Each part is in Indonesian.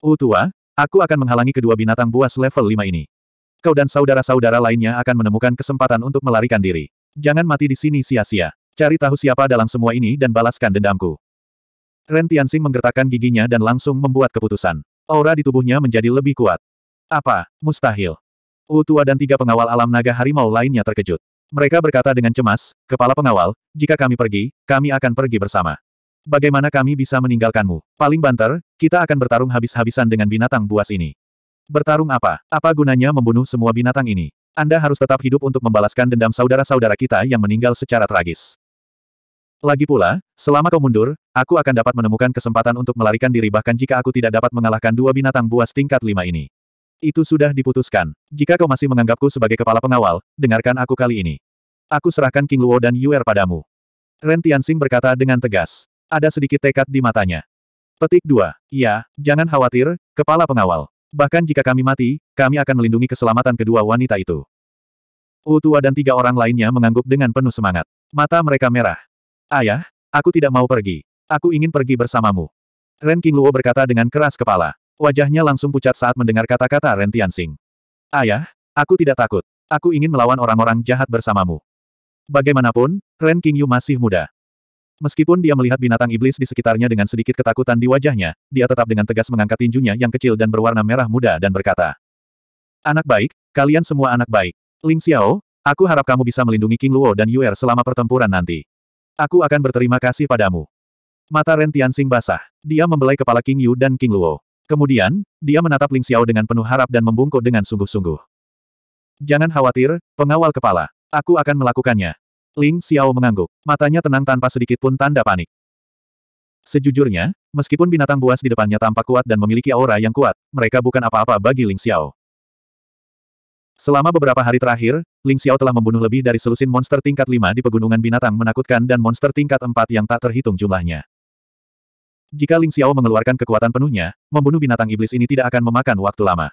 U oh, tua, aku akan menghalangi kedua binatang buas level 5 ini. Kau dan saudara-saudara lainnya akan menemukan kesempatan untuk melarikan diri. Jangan mati di sini sia-sia. Cari tahu siapa dalam semua ini dan balaskan dendamku. Ren Tianxing menggertakkan giginya dan langsung membuat keputusan. Aura di tubuhnya menjadi lebih kuat. Apa? Mustahil. U oh, tua dan tiga pengawal alam naga harimau lainnya terkejut. Mereka berkata dengan cemas, kepala pengawal, jika kami pergi, kami akan pergi bersama. Bagaimana kami bisa meninggalkanmu? Paling banter, kita akan bertarung habis-habisan dengan binatang buas ini. Bertarung apa? Apa gunanya membunuh semua binatang ini? Anda harus tetap hidup untuk membalaskan dendam saudara-saudara kita yang meninggal secara tragis. Lagi pula, selama kau mundur, aku akan dapat menemukan kesempatan untuk melarikan diri bahkan jika aku tidak dapat mengalahkan dua binatang buas tingkat lima ini. Itu sudah diputuskan. Jika kau masih menganggapku sebagai kepala pengawal, dengarkan aku kali ini. Aku serahkan King Luo dan Yuer padamu. Ren Tianxing berkata dengan tegas. Ada sedikit tekad di matanya. Petik 2. Ya, jangan khawatir, kepala pengawal. Bahkan jika kami mati, kami akan melindungi keselamatan kedua wanita itu. Utua dan tiga orang lainnya mengangguk dengan penuh semangat. Mata mereka merah. Ayah, aku tidak mau pergi. Aku ingin pergi bersamamu. Ren King Luo berkata dengan keras kepala. Wajahnya langsung pucat saat mendengar kata-kata Ren Tianxing. Ayah, aku tidak takut. Aku ingin melawan orang-orang jahat bersamamu. Bagaimanapun, Ren King Yu masih muda. Meskipun dia melihat binatang iblis di sekitarnya dengan sedikit ketakutan di wajahnya, dia tetap dengan tegas mengangkat tinjunya yang kecil dan berwarna merah muda dan berkata, Anak baik, kalian semua anak baik. Ling Xiao, aku harap kamu bisa melindungi King Luo dan Yuer selama pertempuran nanti. Aku akan berterima kasih padamu. Mata Ren Tianxing basah. Dia membelai kepala King Yu dan King Luo. Kemudian, dia menatap Ling Xiao dengan penuh harap dan membungkuk dengan sungguh-sungguh. Jangan khawatir, pengawal kepala. Aku akan melakukannya. Ling Xiao mengangguk. Matanya tenang tanpa sedikit pun tanda panik. Sejujurnya, meskipun binatang buas di depannya tampak kuat dan memiliki aura yang kuat, mereka bukan apa-apa bagi Ling Xiao. Selama beberapa hari terakhir, Ling Xiao telah membunuh lebih dari selusin monster tingkat 5 di pegunungan binatang menakutkan dan monster tingkat 4 yang tak terhitung jumlahnya. Jika Ling Xiao mengeluarkan kekuatan penuhnya, membunuh binatang iblis ini tidak akan memakan waktu lama.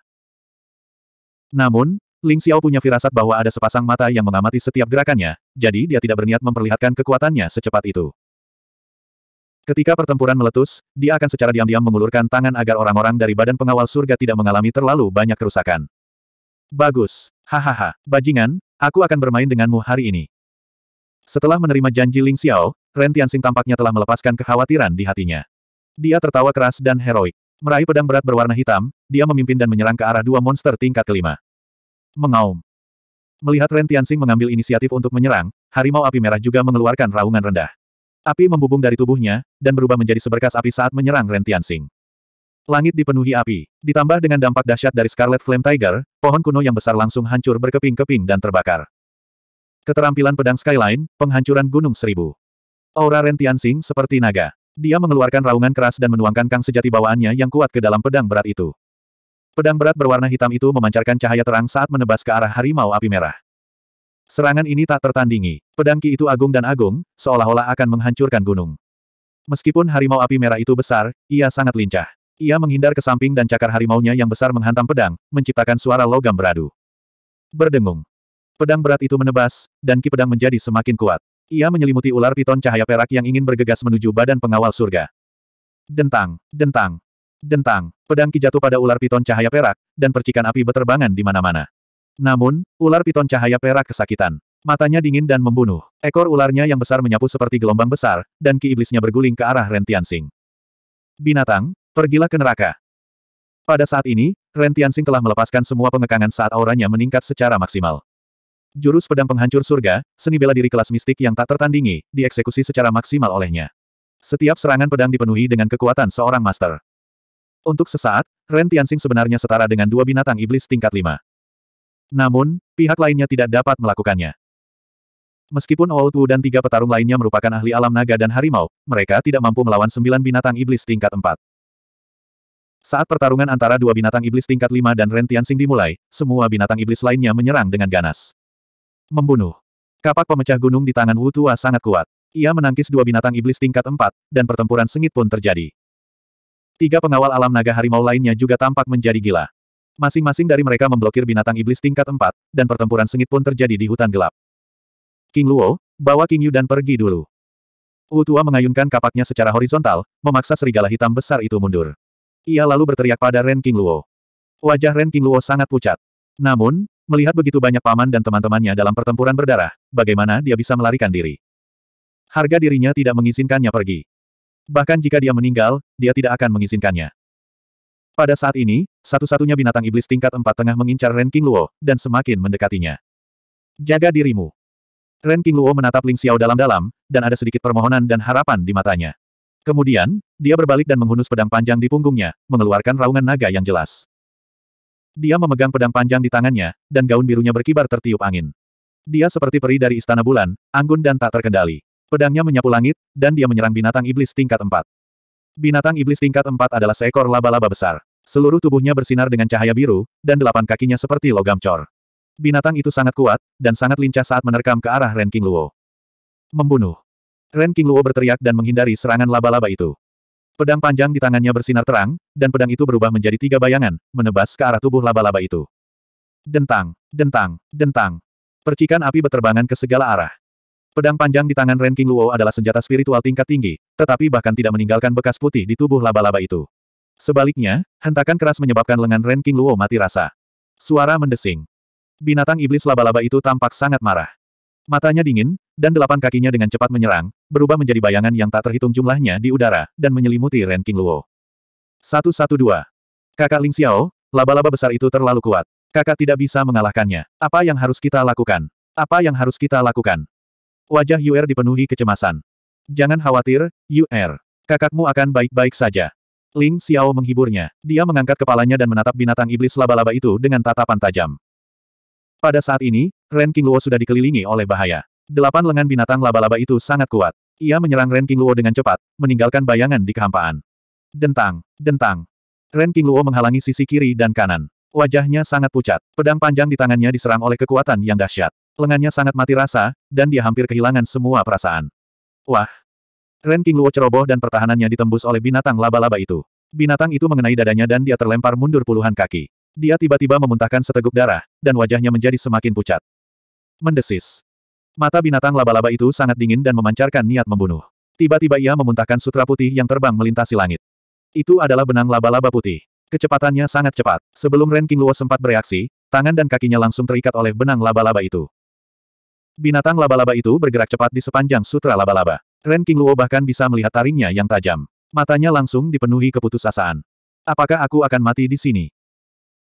Namun, Ling Xiao punya firasat bahwa ada sepasang mata yang mengamati setiap gerakannya, jadi dia tidak berniat memperlihatkan kekuatannya secepat itu. Ketika pertempuran meletus, dia akan secara diam-diam mengulurkan tangan agar orang-orang dari badan pengawal surga tidak mengalami terlalu banyak kerusakan. Bagus. Hahaha, bajingan, aku akan bermain denganmu hari ini. Setelah menerima janji Ling Xiao, Ren Tianxing tampaknya telah melepaskan kekhawatiran di hatinya. Dia tertawa keras dan heroik. Meraih pedang berat berwarna hitam, dia memimpin dan menyerang ke arah dua monster tingkat kelima mengaum. Melihat Ren Tianxing mengambil inisiatif untuk menyerang, harimau api merah juga mengeluarkan raungan rendah. Api membubung dari tubuhnya, dan berubah menjadi seberkas api saat menyerang Ren Tianxing. Langit dipenuhi api, ditambah dengan dampak dahsyat dari Scarlet Flame Tiger, pohon kuno yang besar langsung hancur berkeping-keping dan terbakar. Keterampilan pedang Skyline, penghancuran gunung seribu. Aura Ren Tianxing seperti naga. Dia mengeluarkan raungan keras dan menuangkan kang sejati bawaannya yang kuat ke dalam pedang berat itu. Pedang berat berwarna hitam itu memancarkan cahaya terang saat menebas ke arah harimau api merah. Serangan ini tak tertandingi. Pedang Ki itu agung dan agung, seolah-olah akan menghancurkan gunung. Meskipun harimau api merah itu besar, ia sangat lincah. Ia menghindar ke samping dan cakar harimaunya yang besar menghantam pedang, menciptakan suara logam beradu. Berdengung. Pedang berat itu menebas, dan Ki pedang menjadi semakin kuat. Ia menyelimuti ular piton cahaya perak yang ingin bergegas menuju badan pengawal surga. Dentang, dentang, Dentang, pedang ki jatuh pada ular piton cahaya perak, dan percikan api beterbangan di mana-mana. Namun, ular piton cahaya perak kesakitan. Matanya dingin dan membunuh. Ekor ularnya yang besar menyapu seperti gelombang besar, dan ki iblisnya berguling ke arah Rentiansing. Binatang, pergilah ke neraka. Pada saat ini, Rentiansing telah melepaskan semua pengekangan saat auranya meningkat secara maksimal. Jurus pedang penghancur surga, seni bela diri kelas mistik yang tak tertandingi, dieksekusi secara maksimal olehnya. Setiap serangan pedang dipenuhi dengan kekuatan seorang master. Untuk sesaat, Ren Tianxing sebenarnya setara dengan dua binatang iblis tingkat lima. Namun, pihak lainnya tidak dapat melakukannya. Meskipun Old Wu dan tiga petarung lainnya merupakan ahli alam naga dan harimau, mereka tidak mampu melawan sembilan binatang iblis tingkat empat. Saat pertarungan antara dua binatang iblis tingkat lima dan Ren Tianxing dimulai, semua binatang iblis lainnya menyerang dengan ganas. Membunuh. Kapak pemecah gunung di tangan Wu Tua sangat kuat. Ia menangkis dua binatang iblis tingkat empat, dan pertempuran sengit pun terjadi. Tiga pengawal alam naga harimau lainnya juga tampak menjadi gila. Masing-masing dari mereka memblokir binatang iblis tingkat 4, dan pertempuran sengit pun terjadi di hutan gelap. King Luo, bawa King Yu dan pergi dulu. Utua mengayunkan kapaknya secara horizontal, memaksa serigala hitam besar itu mundur. Ia lalu berteriak pada Ren King Luo. Wajah Ren King Luo sangat pucat. Namun, melihat begitu banyak paman dan teman-temannya dalam pertempuran berdarah, bagaimana dia bisa melarikan diri? Harga dirinya tidak mengizinkannya pergi. Bahkan jika dia meninggal, dia tidak akan mengizinkannya. Pada saat ini, satu-satunya binatang iblis tingkat empat tengah mengincar Ren King Luo, dan semakin mendekatinya. Jaga dirimu. Ren King Luo menatap Ling Xiao dalam-dalam, dan ada sedikit permohonan dan harapan di matanya. Kemudian, dia berbalik dan menghunus pedang panjang di punggungnya, mengeluarkan raungan naga yang jelas. Dia memegang pedang panjang di tangannya, dan gaun birunya berkibar tertiup angin. Dia seperti peri dari Istana Bulan, anggun dan tak terkendali. Pedangnya menyapu langit, dan dia menyerang binatang iblis tingkat empat. Binatang iblis tingkat empat adalah seekor laba-laba besar. Seluruh tubuhnya bersinar dengan cahaya biru, dan delapan kakinya seperti logam cor. Binatang itu sangat kuat, dan sangat lincah saat menerkam ke arah Ren King Luo. Membunuh. Ren King Luo berteriak dan menghindari serangan laba-laba itu. Pedang panjang di tangannya bersinar terang, dan pedang itu berubah menjadi tiga bayangan, menebas ke arah tubuh laba-laba itu. Dentang, dentang, dentang. Percikan api berterbangan ke segala arah. Pedang panjang di tangan Ren King Luo adalah senjata spiritual tingkat tinggi, tetapi bahkan tidak meninggalkan bekas putih di tubuh laba-laba itu. Sebaliknya, hentakan keras menyebabkan lengan Ren King Luo mati rasa. Suara mendesing. Binatang iblis laba-laba itu tampak sangat marah. Matanya dingin, dan delapan kakinya dengan cepat menyerang, berubah menjadi bayangan yang tak terhitung jumlahnya di udara, dan menyelimuti Ren King Luo. 112. Kakak Ling Xiao, laba-laba besar itu terlalu kuat. Kakak tidak bisa mengalahkannya. Apa yang harus kita lakukan? Apa yang harus kita lakukan? Wajah Yuer dipenuhi kecemasan. Jangan khawatir, Yuer. Kakakmu akan baik-baik saja. Ling Xiao menghiburnya. Dia mengangkat kepalanya dan menatap binatang iblis laba-laba itu dengan tatapan tajam. Pada saat ini, Ren Luo sudah dikelilingi oleh bahaya. Delapan lengan binatang laba-laba itu sangat kuat. Ia menyerang Ren Luo dengan cepat, meninggalkan bayangan di kehampaan. Dentang, dentang. Ren Luo menghalangi sisi kiri dan kanan. Wajahnya sangat pucat. Pedang panjang di tangannya diserang oleh kekuatan yang dahsyat. Lengannya sangat mati rasa, dan dia hampir kehilangan semua perasaan. Wah! Ren King Luo ceroboh dan pertahanannya ditembus oleh binatang laba-laba itu. Binatang itu mengenai dadanya dan dia terlempar mundur puluhan kaki. Dia tiba-tiba memuntahkan seteguk darah, dan wajahnya menjadi semakin pucat. Mendesis. Mata binatang laba-laba itu sangat dingin dan memancarkan niat membunuh. Tiba-tiba ia memuntahkan sutra putih yang terbang melintasi langit. Itu adalah benang laba-laba putih. Kecepatannya sangat cepat. Sebelum Ren King Luo sempat bereaksi, tangan dan kakinya langsung terikat oleh benang laba-laba itu. Binatang laba-laba itu bergerak cepat di sepanjang sutra laba-laba. Ren Luo bahkan bisa melihat taringnya yang tajam. Matanya langsung dipenuhi keputusasaan. Apakah aku akan mati di sini?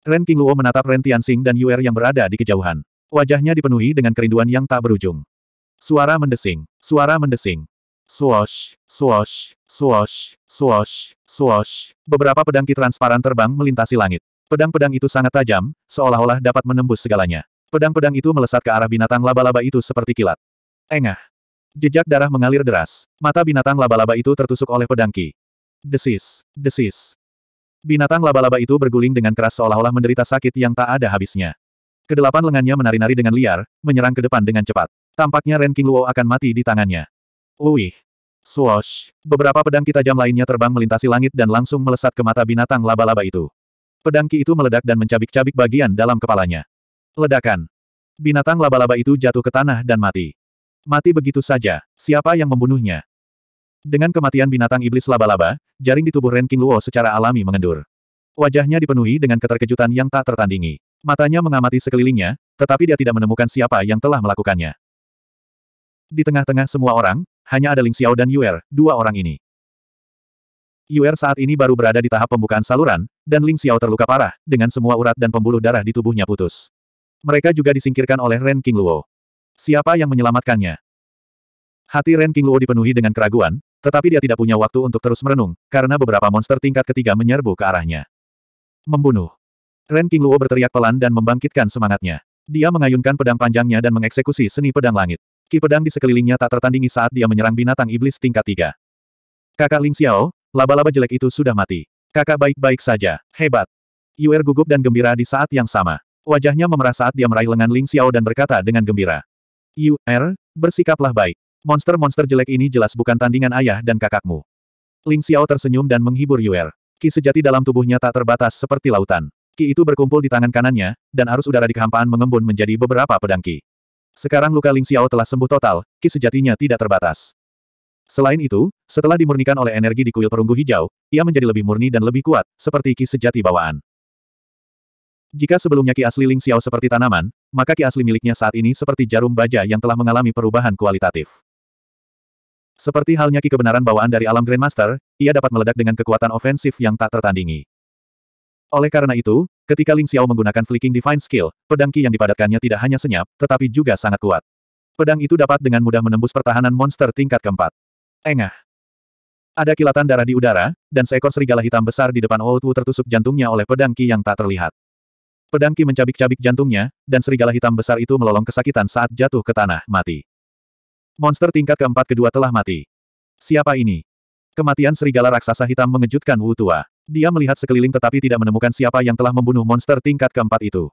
Ren Luo menatap Ren Tianxing dan Yuer yang berada di kejauhan. Wajahnya dipenuhi dengan kerinduan yang tak berujung. Suara mendesing, suara mendesing. swosh, swosh, swosh, swosh, swosh. Beberapa pedang ki transparan terbang melintasi langit. Pedang-pedang itu sangat tajam, seolah-olah dapat menembus segalanya. Pedang-pedang itu melesat ke arah binatang laba-laba itu seperti kilat. Engah. Jejak darah mengalir deras. Mata binatang laba-laba itu tertusuk oleh pedang Ki. Desis. Desis. Binatang laba-laba itu berguling dengan keras seolah-olah menderita sakit yang tak ada habisnya. Kedelapan lengannya menari-nari dengan liar, menyerang ke depan dengan cepat. Tampaknya Ren King Luo akan mati di tangannya. Uih. Swoosh. Beberapa pedang kita tajam lainnya terbang melintasi langit dan langsung melesat ke mata binatang laba-laba itu. Pedang Ki itu meledak dan mencabik-cabik bagian dalam kepalanya. Ledakan binatang laba-laba itu jatuh ke tanah dan mati. Mati begitu saja, siapa yang membunuhnya? Dengan kematian binatang iblis laba-laba, jaring di tubuh King Luo secara alami mengendur. Wajahnya dipenuhi dengan keterkejutan yang tak tertandingi. Matanya mengamati sekelilingnya, tetapi dia tidak menemukan siapa yang telah melakukannya. Di tengah-tengah semua orang, hanya ada Ling Xiao dan Yuer, dua orang ini. Yuer saat ini baru berada di tahap pembukaan saluran, dan Ling Xiao terluka parah, dengan semua urat dan pembuluh darah di tubuhnya putus. Mereka juga disingkirkan oleh Ren King Luo. Siapa yang menyelamatkannya? Hati Ren King Luo dipenuhi dengan keraguan, tetapi dia tidak punya waktu untuk terus merenung, karena beberapa monster tingkat ketiga menyerbu ke arahnya. Membunuh. Ren King Luo berteriak pelan dan membangkitkan semangatnya. Dia mengayunkan pedang panjangnya dan mengeksekusi seni pedang langit. Ki pedang di sekelilingnya tak tertandingi saat dia menyerang binatang iblis tingkat tiga. Kakak Ling Xiao, laba-laba jelek itu sudah mati. Kakak baik-baik saja, hebat. Yuer gugup dan gembira di saat yang sama. Wajahnya memerah saat dia meraih lengan Ling Xiao dan berkata dengan gembira. Yu, Er, bersikaplah baik. Monster-monster jelek ini jelas bukan tandingan ayah dan kakakmu. Ling Xiao tersenyum dan menghibur Yu Er. Ki sejati dalam tubuhnya tak terbatas seperti lautan. Ki itu berkumpul di tangan kanannya, dan arus udara di kehampaan mengembun menjadi beberapa pedang Ki. Sekarang luka Ling Xiao telah sembuh total, Ki sejatinya tidak terbatas. Selain itu, setelah dimurnikan oleh energi di kuil perunggu hijau, ia menjadi lebih murni dan lebih kuat, seperti Ki sejati bawaan. Jika sebelumnya ki asli Ling Xiao seperti tanaman, maka ki asli miliknya saat ini seperti jarum baja yang telah mengalami perubahan kualitatif. Seperti halnya ki kebenaran bawaan dari alam Grandmaster, ia dapat meledak dengan kekuatan ofensif yang tak tertandingi. Oleh karena itu, ketika Ling Xiao menggunakan flicking divine skill, pedang ki yang dipadatkannya tidak hanya senyap, tetapi juga sangat kuat. Pedang itu dapat dengan mudah menembus pertahanan monster tingkat keempat. Engah. Ada kilatan darah di udara, dan seekor serigala hitam besar di depan Old Wu tertusuk jantungnya oleh pedang Ki yang tak terlihat. Pedang Ki mencabik-cabik jantungnya, dan serigala hitam besar itu melolong kesakitan saat jatuh ke tanah, mati. Monster tingkat keempat kedua telah mati. Siapa ini? Kematian serigala raksasa hitam mengejutkan Wu Tua. Dia melihat sekeliling tetapi tidak menemukan siapa yang telah membunuh monster tingkat keempat itu.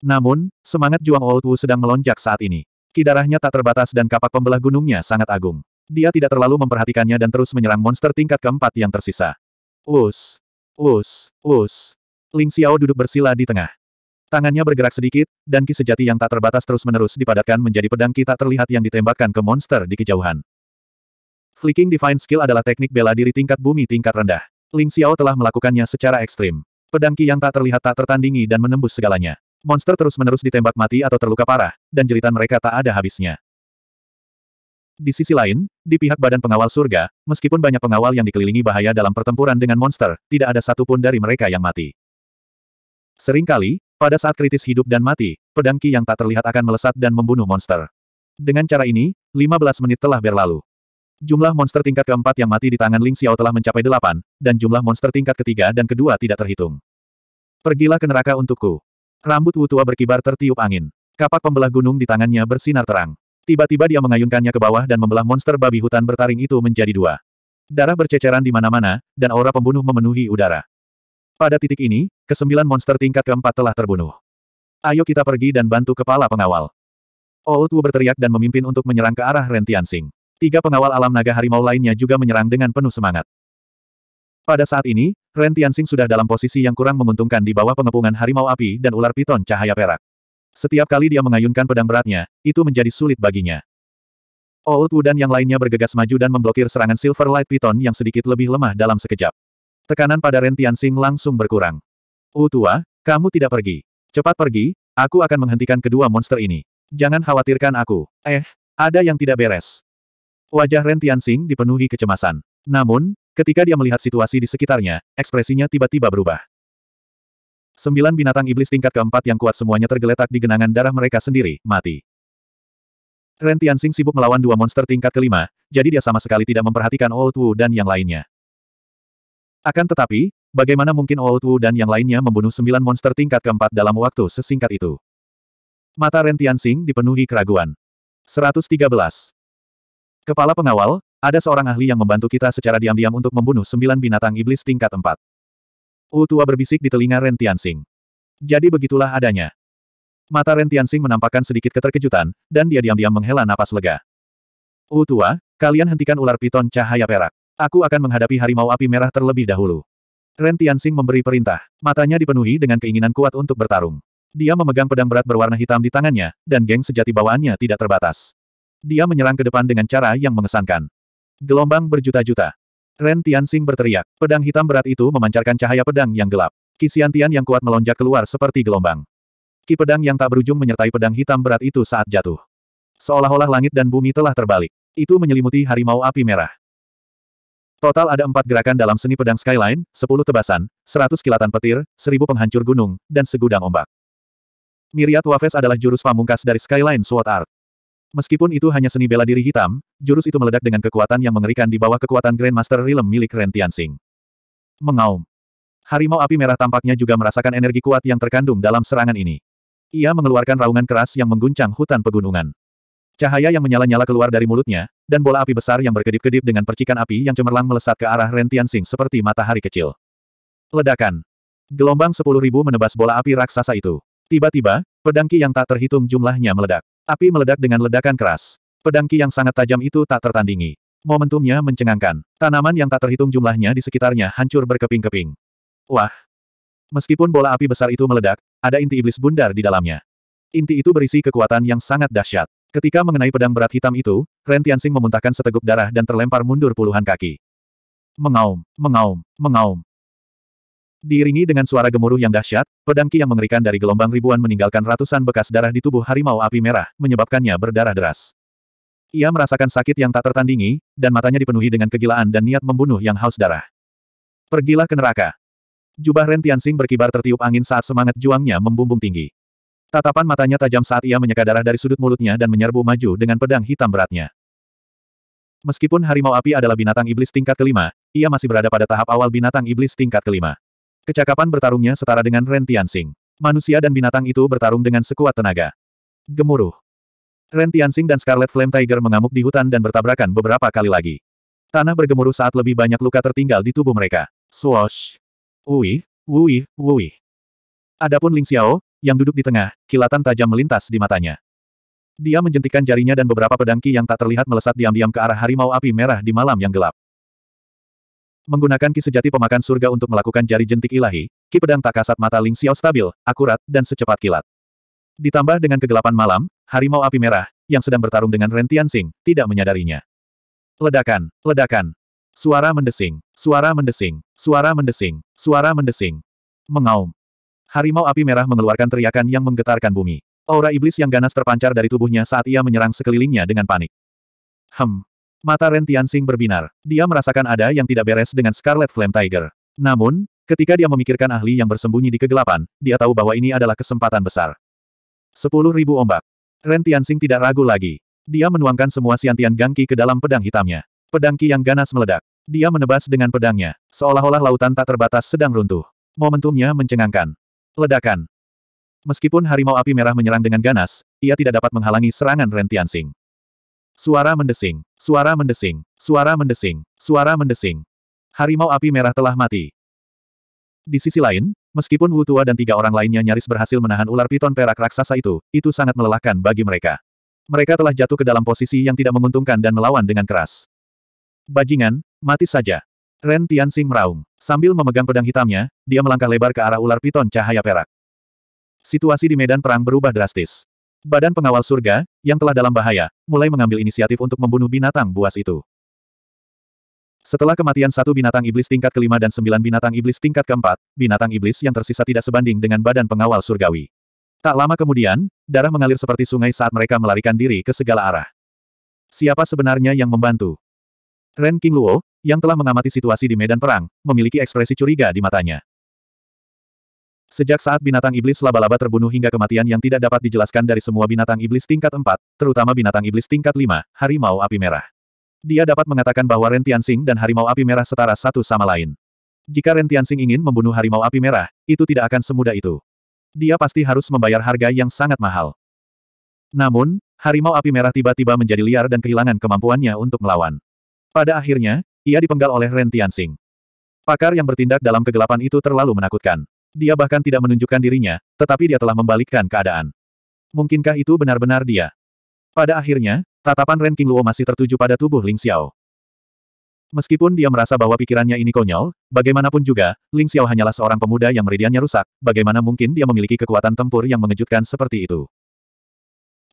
Namun, semangat Juang Old Wu sedang melonjak saat ini. Kidarahnya tak terbatas dan kapak pembelah gunungnya sangat agung. Dia tidak terlalu memperhatikannya dan terus menyerang monster tingkat keempat yang tersisa. Us! Us! Us! Ling Xiao duduk bersila di tengah. Tangannya bergerak sedikit, dan ki sejati yang tak terbatas terus-menerus dipadatkan menjadi pedang ki tak terlihat yang ditembakkan ke monster di kejauhan. Flicking Divine Skill adalah teknik bela diri tingkat bumi tingkat rendah. Ling Xiao telah melakukannya secara ekstrim. Pedang ki yang tak terlihat tak tertandingi dan menembus segalanya. Monster terus-menerus ditembak mati atau terluka parah, dan jeritan mereka tak ada habisnya. Di sisi lain, di pihak badan pengawal surga, meskipun banyak pengawal yang dikelilingi bahaya dalam pertempuran dengan monster, tidak ada satupun dari mereka yang mati. Seringkali, pada saat kritis hidup dan mati, pedang Qi yang tak terlihat akan melesat dan membunuh monster. Dengan cara ini, 15 menit telah berlalu. Jumlah monster tingkat keempat yang mati di tangan Ling Xiao telah mencapai delapan, dan jumlah monster tingkat ketiga dan kedua tidak terhitung. Pergilah ke neraka untukku. Rambut Wutua berkibar tertiup angin. Kapak pembelah gunung di tangannya bersinar terang. Tiba-tiba dia mengayunkannya ke bawah dan membelah monster babi hutan bertaring itu menjadi dua. Darah berceceran di mana-mana, dan aura pembunuh memenuhi udara. Pada titik ini, kesembilan monster tingkat keempat telah terbunuh. Ayo kita pergi dan bantu kepala pengawal. Old Wu berteriak dan memimpin untuk menyerang ke arah Ren Tianxing. Tiga pengawal alam naga harimau lainnya juga menyerang dengan penuh semangat. Pada saat ini, Ren Tianxing sudah dalam posisi yang kurang menguntungkan di bawah pengepungan harimau api dan ular piton cahaya perak. Setiap kali dia mengayunkan pedang beratnya, itu menjadi sulit baginya. Old Wu dan yang lainnya bergegas maju dan memblokir serangan Silver Light Piton yang sedikit lebih lemah dalam sekejap. Tekanan pada Ren Tianxing langsung berkurang. U tua, kamu tidak pergi. Cepat pergi, aku akan menghentikan kedua monster ini. Jangan khawatirkan aku. Eh, ada yang tidak beres. Wajah Ren Tianxing dipenuhi kecemasan. Namun, ketika dia melihat situasi di sekitarnya, ekspresinya tiba-tiba berubah. Sembilan binatang iblis tingkat keempat yang kuat semuanya tergeletak di genangan darah mereka sendiri, mati. Ren Tianxing sibuk melawan dua monster tingkat kelima, jadi dia sama sekali tidak memperhatikan Old Wu dan yang lainnya. Akan tetapi, bagaimana mungkin Old Wu dan yang lainnya membunuh sembilan monster tingkat keempat dalam waktu sesingkat itu? Mata Ren Tianxing dipenuhi keraguan. 113. Kepala pengawal, ada seorang ahli yang membantu kita secara diam-diam untuk membunuh sembilan binatang iblis tingkat empat. Wu tua berbisik di telinga Ren Tianxing. Jadi begitulah adanya. Mata Ren Tianxing menampakkan sedikit keterkejutan, dan dia diam-diam menghela napas lega. Wu tua, kalian hentikan ular piton cahaya perak. Aku akan menghadapi harimau api merah terlebih dahulu. Ren Tianxing memberi perintah. Matanya dipenuhi dengan keinginan kuat untuk bertarung. Dia memegang pedang berat berwarna hitam di tangannya, dan geng sejati bawaannya tidak terbatas. Dia menyerang ke depan dengan cara yang mengesankan. Gelombang berjuta-juta. Ren Tianxing berteriak. Pedang hitam berat itu memancarkan cahaya pedang yang gelap. Tian yang kuat melonjak keluar seperti gelombang. Ki pedang yang tak berujung menyertai pedang hitam berat itu saat jatuh. Seolah-olah langit dan bumi telah terbalik. Itu menyelimuti harimau api merah. Total ada empat gerakan dalam seni pedang Skyline, sepuluh tebasan, seratus kilatan petir, seribu penghancur gunung, dan segudang ombak. Miriat Wafes adalah jurus pamungkas dari Skyline Sword Art. Meskipun itu hanya seni bela diri hitam, jurus itu meledak dengan kekuatan yang mengerikan di bawah kekuatan Grandmaster Realm milik Ren Tianxing. Mengaum. Harimau api merah tampaknya juga merasakan energi kuat yang terkandung dalam serangan ini. Ia mengeluarkan raungan keras yang mengguncang hutan pegunungan. Cahaya yang menyala-nyala keluar dari mulutnya, dan bola api besar yang berkedip-kedip dengan percikan api yang cemerlang melesat ke arah Ren Tianxing seperti matahari kecil. Ledakan. Gelombang sepuluh ribu menebas bola api raksasa itu. Tiba-tiba, pedangki yang tak terhitung jumlahnya meledak. Api meledak dengan ledakan keras. Pedangki yang sangat tajam itu tak tertandingi. Momentumnya mencengangkan. Tanaman yang tak terhitung jumlahnya di sekitarnya hancur berkeping-keping. Wah! Meskipun bola api besar itu meledak, ada inti iblis bundar di dalamnya. Inti itu berisi kekuatan yang sangat dahsyat. Ketika mengenai pedang berat hitam itu, Ren Tianxing memuntahkan seteguk darah dan terlempar mundur puluhan kaki. Mengaum, mengaum, mengaum. Diiringi dengan suara gemuruh yang dahsyat, pedang ki yang mengerikan dari gelombang ribuan meninggalkan ratusan bekas darah di tubuh harimau api merah, menyebabkannya berdarah deras. Ia merasakan sakit yang tak tertandingi, dan matanya dipenuhi dengan kegilaan dan niat membunuh yang haus darah. Pergilah ke neraka. Jubah Ren Tianxing berkibar tertiup angin saat semangat juangnya membumbung tinggi. Tatapan matanya tajam saat ia menyeka darah dari sudut mulutnya dan menyerbu maju dengan pedang hitam beratnya. Meskipun harimau api adalah binatang iblis tingkat kelima, ia masih berada pada tahap awal binatang iblis tingkat kelima. Kecakapan bertarungnya setara dengan Ren Tianxing. Manusia dan binatang itu bertarung dengan sekuat tenaga. Gemuruh. Ren Tianxing dan Scarlet Flame Tiger mengamuk di hutan dan bertabrakan beberapa kali lagi. Tanah bergemuruh saat lebih banyak luka tertinggal di tubuh mereka. Swoosh. Wui, wui, wui. Adapun Ling Xiao, yang duduk di tengah, kilatan tajam melintas di matanya. Dia menjentikan jarinya dan beberapa pedangki yang tak terlihat melesat diam-diam ke arah harimau api merah di malam yang gelap. Menggunakan ki sejati pemakan surga untuk melakukan jari jentik ilahi, ki pedang tak kasat mata Ling Xiao stabil, akurat, dan secepat kilat. Ditambah dengan kegelapan malam, harimau api merah, yang sedang bertarung dengan Ren Tianxing, tidak menyadarinya. Ledakan, ledakan. Suara mendesing, suara mendesing, suara mendesing, suara mendesing. Mengaum. Harimau api merah mengeluarkan teriakan yang menggetarkan bumi. Aura iblis yang ganas terpancar dari tubuhnya saat ia menyerang sekelilingnya dengan panik. Hem. Mata Ren Tianxing berbinar. Dia merasakan ada yang tidak beres dengan Scarlet Flame Tiger. Namun, ketika dia memikirkan ahli yang bersembunyi di kegelapan, dia tahu bahwa ini adalah kesempatan besar. Sepuluh ribu ombak. Ren Tianxing tidak ragu lagi. Dia menuangkan semua siantian gangki ke dalam pedang hitamnya. Pedangki yang ganas meledak. Dia menebas dengan pedangnya, seolah-olah lautan tak terbatas sedang runtuh. Momentumnya mencengangkan. Ledakan. Meskipun harimau api merah menyerang dengan ganas, ia tidak dapat menghalangi serangan Rentian Sing. Suara mendesing, suara mendesing, suara mendesing, suara mendesing. Harimau api merah telah mati. Di sisi lain, meskipun Wu Tua dan tiga orang lainnya nyaris berhasil menahan ular piton perak raksasa itu, itu sangat melelahkan bagi mereka. Mereka telah jatuh ke dalam posisi yang tidak menguntungkan dan melawan dengan keras. Bajingan, mati saja. Ren Tianxing meraung. Sambil memegang pedang hitamnya, dia melangkah lebar ke arah ular piton cahaya perak. Situasi di medan perang berubah drastis. Badan pengawal surga, yang telah dalam bahaya, mulai mengambil inisiatif untuk membunuh binatang buas itu. Setelah kematian satu binatang iblis tingkat kelima dan sembilan binatang iblis tingkat keempat, binatang iblis yang tersisa tidak sebanding dengan badan pengawal surgawi. Tak lama kemudian, darah mengalir seperti sungai saat mereka melarikan diri ke segala arah. Siapa sebenarnya yang membantu? Ren King Luo? yang telah mengamati situasi di medan perang, memiliki ekspresi curiga di matanya. Sejak saat binatang iblis laba-laba terbunuh hingga kematian yang tidak dapat dijelaskan dari semua binatang iblis tingkat 4, terutama binatang iblis tingkat 5, harimau api merah. Dia dapat mengatakan bahwa Ren Tianxing dan harimau api merah setara satu sama lain. Jika Ren Tianxing ingin membunuh harimau api merah, itu tidak akan semudah itu. Dia pasti harus membayar harga yang sangat mahal. Namun, harimau api merah tiba-tiba menjadi liar dan kehilangan kemampuannya untuk melawan. Pada akhirnya, ia dipenggal oleh Ren Tianxing. Pakar yang bertindak dalam kegelapan itu terlalu menakutkan. Dia bahkan tidak menunjukkan dirinya, tetapi dia telah membalikkan keadaan. Mungkinkah itu benar-benar dia? Pada akhirnya, tatapan Ren Qingluo masih tertuju pada tubuh Ling Xiao. Meskipun dia merasa bahwa pikirannya ini konyol, bagaimanapun juga, Ling Xiao hanyalah seorang pemuda yang meridiannya rusak, bagaimana mungkin dia memiliki kekuatan tempur yang mengejutkan seperti itu.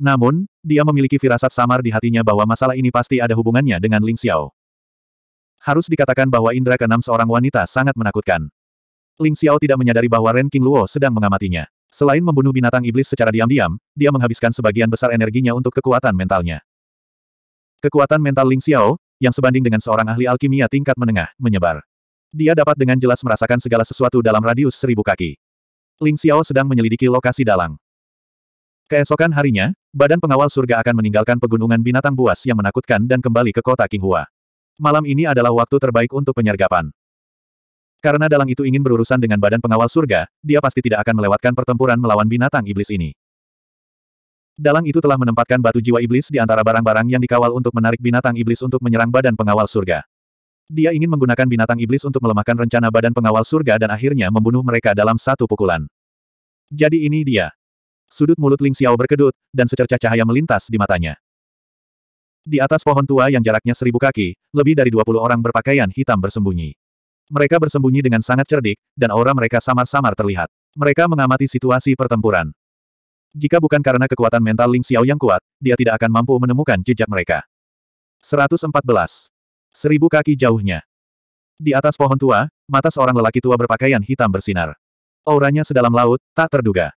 Namun, dia memiliki firasat samar di hatinya bahwa masalah ini pasti ada hubungannya dengan Ling Xiao. Harus dikatakan bahwa indera keenam seorang wanita sangat menakutkan. Ling Xiao tidak menyadari bahwa Ren King Luo sedang mengamatinya. Selain membunuh binatang iblis secara diam-diam, dia menghabiskan sebagian besar energinya untuk kekuatan mentalnya. Kekuatan mental Ling Xiao, yang sebanding dengan seorang ahli alkimia tingkat menengah, menyebar. Dia dapat dengan jelas merasakan segala sesuatu dalam radius seribu kaki. Ling Xiao sedang menyelidiki lokasi dalang. Keesokan harinya, badan pengawal surga akan meninggalkan pegunungan binatang buas yang menakutkan dan kembali ke kota Qinghua. Malam ini adalah waktu terbaik untuk penyergapan. Karena dalang itu ingin berurusan dengan badan pengawal surga, dia pasti tidak akan melewatkan pertempuran melawan binatang iblis ini. Dalang itu telah menempatkan batu jiwa iblis di antara barang-barang yang dikawal untuk menarik binatang iblis untuk menyerang badan pengawal surga. Dia ingin menggunakan binatang iblis untuk melemahkan rencana badan pengawal surga dan akhirnya membunuh mereka dalam satu pukulan. Jadi ini dia. Sudut mulut Ling Xiao berkedut, dan secercah cahaya melintas di matanya. Di atas pohon tua yang jaraknya seribu kaki, lebih dari dua puluh orang berpakaian hitam bersembunyi. Mereka bersembunyi dengan sangat cerdik, dan aura mereka samar-samar terlihat. Mereka mengamati situasi pertempuran. Jika bukan karena kekuatan mental Ling Xiao yang kuat, dia tidak akan mampu menemukan jejak mereka. 114. Seribu kaki jauhnya. Di atas pohon tua, mata seorang lelaki tua berpakaian hitam bersinar. Auranya sedalam laut, tak terduga.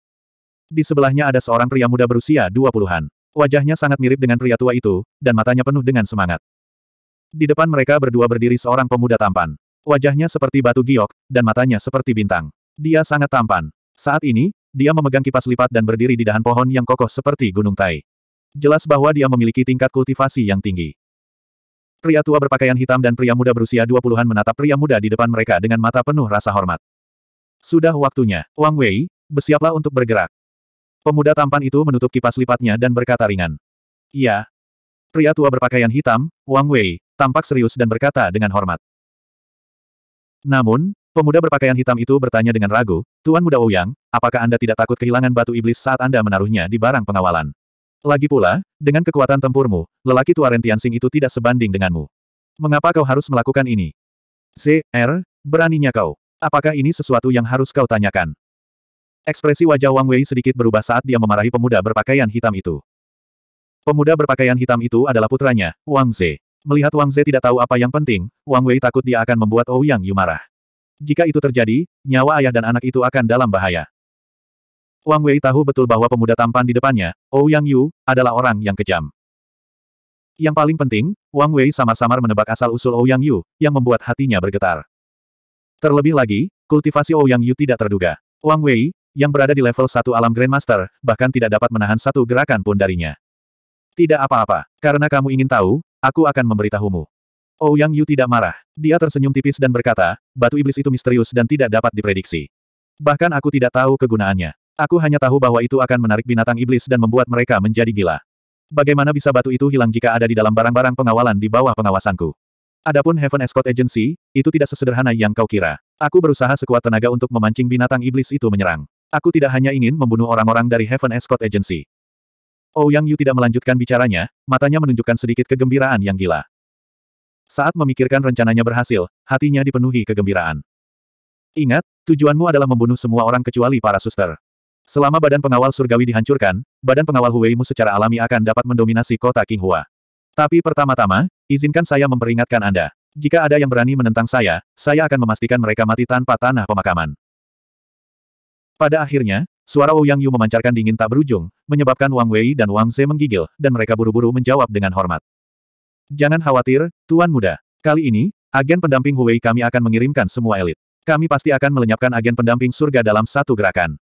Di sebelahnya ada seorang pria muda berusia dua puluhan. Wajahnya sangat mirip dengan pria tua itu, dan matanya penuh dengan semangat. Di depan mereka berdua berdiri seorang pemuda tampan. Wajahnya seperti batu giok, dan matanya seperti bintang. Dia sangat tampan. Saat ini, dia memegang kipas lipat dan berdiri di dahan pohon yang kokoh seperti gunung tai. Jelas bahwa dia memiliki tingkat kultivasi yang tinggi. Pria tua berpakaian hitam dan pria muda berusia 20-an menatap pria muda di depan mereka dengan mata penuh rasa hormat. Sudah waktunya, Wang Wei, bersiaplah untuk bergerak. Pemuda tampan itu menutup kipas lipatnya dan berkata ringan. Iya. Pria tua berpakaian hitam, Wang Wei, tampak serius dan berkata dengan hormat. Namun, pemuda berpakaian hitam itu bertanya dengan ragu, Tuan Muda Ouyang, apakah Anda tidak takut kehilangan batu iblis saat Anda menaruhnya di barang pengawalan? Lagi pula, dengan kekuatan tempurmu, lelaki tua rentian sing itu tidak sebanding denganmu. Mengapa kau harus melakukan ini? CR, er, beraninya kau. Apakah ini sesuatu yang harus kau tanyakan? Ekspresi wajah Wang Wei sedikit berubah saat dia memarahi pemuda berpakaian hitam itu. Pemuda berpakaian hitam itu adalah putranya, Wang Ze. Melihat Wang Ze tidak tahu apa yang penting, Wang Wei takut dia akan membuat Ouyang Yu marah. Jika itu terjadi, nyawa ayah dan anak itu akan dalam bahaya. Wang Wei tahu betul bahwa pemuda tampan di depannya, Ouyang Yu, adalah orang yang kejam. Yang paling penting, Wang Wei samar-samar menebak asal-usul Ouyang Yu, yang membuat hatinya bergetar. Terlebih lagi, kultivasi Ouyang Yu tidak terduga. Wang Wei, yang berada di level 1 alam Grandmaster, bahkan tidak dapat menahan satu gerakan pun darinya. Tidak apa-apa, karena kamu ingin tahu, aku akan memberitahumu. Ouyang oh, Yu tidak marah. Dia tersenyum tipis dan berkata, batu iblis itu misterius dan tidak dapat diprediksi. Bahkan aku tidak tahu kegunaannya. Aku hanya tahu bahwa itu akan menarik binatang iblis dan membuat mereka menjadi gila. Bagaimana bisa batu itu hilang jika ada di dalam barang-barang pengawalan di bawah pengawasanku? Adapun Heaven Escort Agency, itu tidak sesederhana yang kau kira. Aku berusaha sekuat tenaga untuk memancing binatang iblis itu menyerang. Aku tidak hanya ingin membunuh orang-orang dari Heaven Escort Agency. Oh Yang Yu tidak melanjutkan bicaranya, matanya menunjukkan sedikit kegembiraan yang gila. Saat memikirkan rencananya berhasil, hatinya dipenuhi kegembiraan. Ingat, tujuanmu adalah membunuh semua orang kecuali para suster. Selama badan pengawal surgawi dihancurkan, badan pengawal Huweimu secara alami akan dapat mendominasi kota Qinghua. Tapi pertama-tama, izinkan saya memperingatkan Anda. Jika ada yang berani menentang saya, saya akan memastikan mereka mati tanpa tanah pemakaman. Pada akhirnya, suara Ouyang Yu memancarkan dingin tak berujung, menyebabkan Wang Wei dan Wang Se menggigil, dan mereka buru-buru menjawab dengan hormat. Jangan khawatir, Tuan Muda. Kali ini, agen pendamping Huwei kami akan mengirimkan semua elit. Kami pasti akan melenyapkan agen pendamping surga dalam satu gerakan.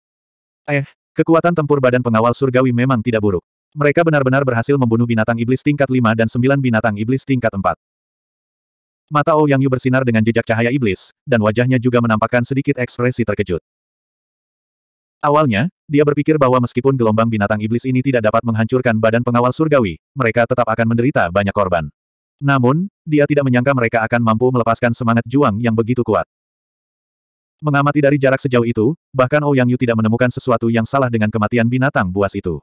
Eh, kekuatan tempur badan pengawal surgawi memang tidak buruk. Mereka benar-benar berhasil membunuh binatang iblis tingkat 5 dan 9 binatang iblis tingkat 4. Mata Ouyang Yu bersinar dengan jejak cahaya iblis, dan wajahnya juga menampakkan sedikit ekspresi terkejut. Awalnya, dia berpikir bahwa meskipun gelombang binatang iblis ini tidak dapat menghancurkan badan pengawal surgawi, mereka tetap akan menderita banyak korban. Namun, dia tidak menyangka mereka akan mampu melepaskan semangat juang yang begitu kuat. Mengamati dari jarak sejauh itu, bahkan Ouyang oh Yu tidak menemukan sesuatu yang salah dengan kematian binatang buas itu.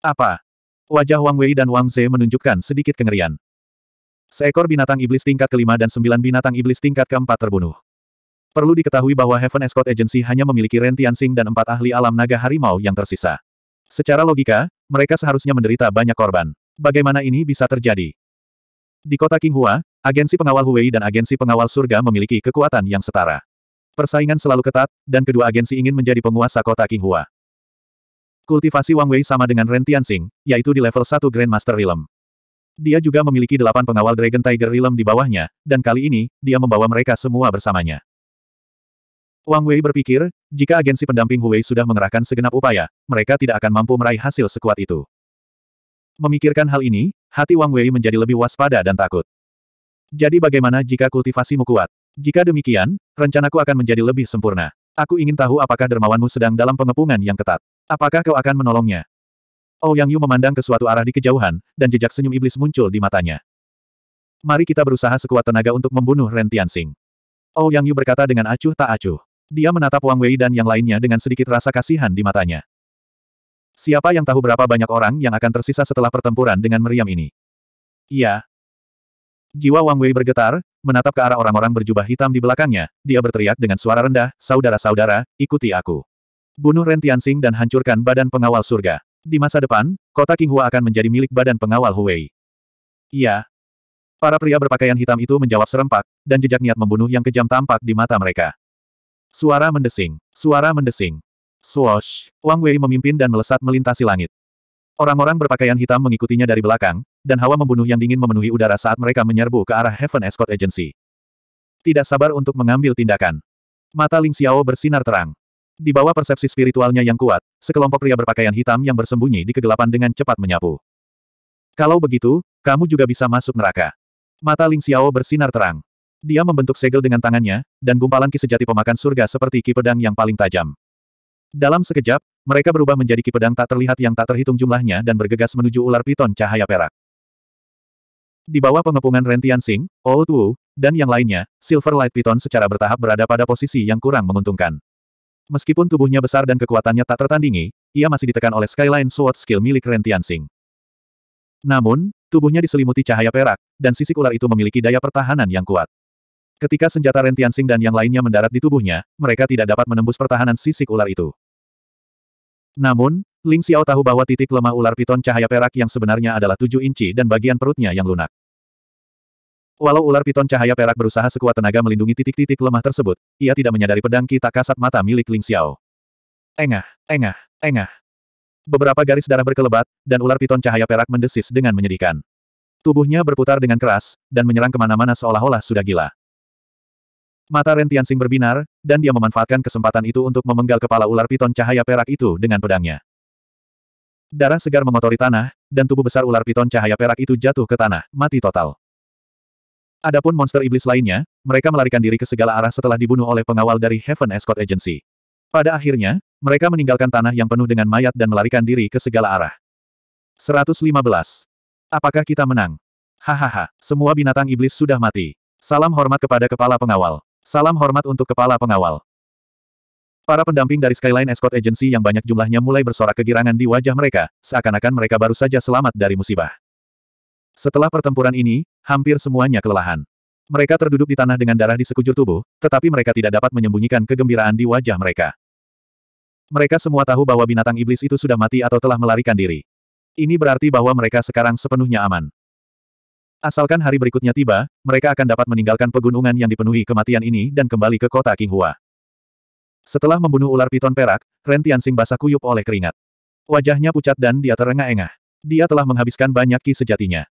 Apa? Wajah Wang Wei dan Wang Ze menunjukkan sedikit kengerian. Seekor binatang iblis tingkat kelima dan sembilan binatang iblis tingkat keempat terbunuh. Perlu diketahui bahwa Heaven Escort Agency hanya memiliki Ren Tianxing dan empat ahli alam naga harimau yang tersisa. Secara logika, mereka seharusnya menderita banyak korban. Bagaimana ini bisa terjadi? Di kota Qinghua, agensi pengawal Huwei dan agensi pengawal surga memiliki kekuatan yang setara. Persaingan selalu ketat, dan kedua agensi ingin menjadi penguasa kota Qinghua. Kultivasi Wang Wei sama dengan Ren Tianxing, yaitu di level 1 Grandmaster Realm. Dia juga memiliki delapan pengawal Dragon Tiger Realm di bawahnya, dan kali ini, dia membawa mereka semua bersamanya. Wang Wei berpikir, jika agensi pendamping Hu sudah mengerahkan segenap upaya, mereka tidak akan mampu meraih hasil sekuat itu. Memikirkan hal ini, hati Wang Wei menjadi lebih waspada dan takut. Jadi bagaimana jika kultivasimu kuat? Jika demikian, rencanaku akan menjadi lebih sempurna. Aku ingin tahu apakah dermawanmu sedang dalam pengepungan yang ketat. Apakah kau akan menolongnya? Oh Yang Yu memandang ke suatu arah di kejauhan, dan jejak senyum iblis muncul di matanya. Mari kita berusaha sekuat tenaga untuk membunuh Ren Tianxing. Oh Yang Yu berkata dengan acuh tak acuh. Dia menatap Wang Wei dan yang lainnya dengan sedikit rasa kasihan di matanya. Siapa yang tahu berapa banyak orang yang akan tersisa setelah pertempuran dengan meriam ini? Iya. Jiwa Wang Wei bergetar, menatap ke arah orang-orang berjubah hitam di belakangnya, dia berteriak dengan suara rendah, Saudara-saudara, ikuti aku. Bunuh Ren Tianxing dan hancurkan badan pengawal surga. Di masa depan, kota Qinghua akan menjadi milik badan pengawal Huwei. Iya. Para pria berpakaian hitam itu menjawab serempak, dan jejak niat membunuh yang kejam tampak di mata mereka. Suara mendesing. Suara mendesing. Swoosh. Wang Wei memimpin dan melesat melintasi langit. Orang-orang berpakaian hitam mengikutinya dari belakang, dan hawa membunuh yang dingin memenuhi udara saat mereka menyerbu ke arah Heaven Escort Agency. Tidak sabar untuk mengambil tindakan. Mata Ling Xiao bersinar terang. Di bawah persepsi spiritualnya yang kuat, sekelompok pria berpakaian hitam yang bersembunyi di kegelapan dengan cepat menyapu. Kalau begitu, kamu juga bisa masuk neraka. Mata Ling Xiao bersinar terang. Dia membentuk segel dengan tangannya, dan gumpalan ki sejati pemakan surga seperti ki pedang yang paling tajam. Dalam sekejap, mereka berubah menjadi ki pedang tak terlihat yang tak terhitung jumlahnya dan bergegas menuju ular piton cahaya perak. Di bawah pengepungan Rentian Sing, Old Wu, dan yang lainnya, Silver Light Piton secara bertahap berada pada posisi yang kurang menguntungkan. Meskipun tubuhnya besar dan kekuatannya tak tertandingi, ia masih ditekan oleh Skyline Sword skill milik Rentian Sing. Namun, tubuhnya diselimuti cahaya perak, dan sisik ular itu memiliki daya pertahanan yang kuat. Ketika senjata Rentiansing dan yang lainnya mendarat di tubuhnya, mereka tidak dapat menembus pertahanan sisik ular itu. Namun, Ling Xiao tahu bahwa titik lemah ular piton cahaya perak yang sebenarnya adalah tujuh inci dan bagian perutnya yang lunak. Walau ular piton cahaya perak berusaha sekuat tenaga melindungi titik-titik lemah tersebut, ia tidak menyadari pedang kita kasat mata milik Ling Xiao. Engah, engah, engah. Beberapa garis darah berkelebat, dan ular piton cahaya perak mendesis dengan menyedihkan. Tubuhnya berputar dengan keras, dan menyerang kemana-mana seolah-olah sudah gila. Mata Ren Tianxing berbinar, dan dia memanfaatkan kesempatan itu untuk memenggal kepala ular piton cahaya perak itu dengan pedangnya. Darah segar mengotori tanah, dan tubuh besar ular piton cahaya perak itu jatuh ke tanah, mati total. Adapun monster iblis lainnya, mereka melarikan diri ke segala arah setelah dibunuh oleh pengawal dari Heaven Escort Agency. Pada akhirnya, mereka meninggalkan tanah yang penuh dengan mayat dan melarikan diri ke segala arah. 115. Apakah kita menang? Hahaha, semua binatang iblis sudah mati. Salam hormat kepada kepala pengawal. Salam hormat untuk kepala pengawal. Para pendamping dari Skyline Escort Agency yang banyak jumlahnya mulai bersorak kegirangan di wajah mereka, seakan-akan mereka baru saja selamat dari musibah. Setelah pertempuran ini, hampir semuanya kelelahan. Mereka terduduk di tanah dengan darah di sekujur tubuh, tetapi mereka tidak dapat menyembunyikan kegembiraan di wajah mereka. Mereka semua tahu bahwa binatang iblis itu sudah mati atau telah melarikan diri. Ini berarti bahwa mereka sekarang sepenuhnya aman. Asalkan hari berikutnya tiba, mereka akan dapat meninggalkan pegunungan yang dipenuhi kematian ini dan kembali ke kota Qinghua. Setelah membunuh ular piton perak, Ren Tianxing basah kuyup oleh keringat. Wajahnya pucat dan dia terengah-engah. Dia telah menghabiskan banyak ki sejatinya.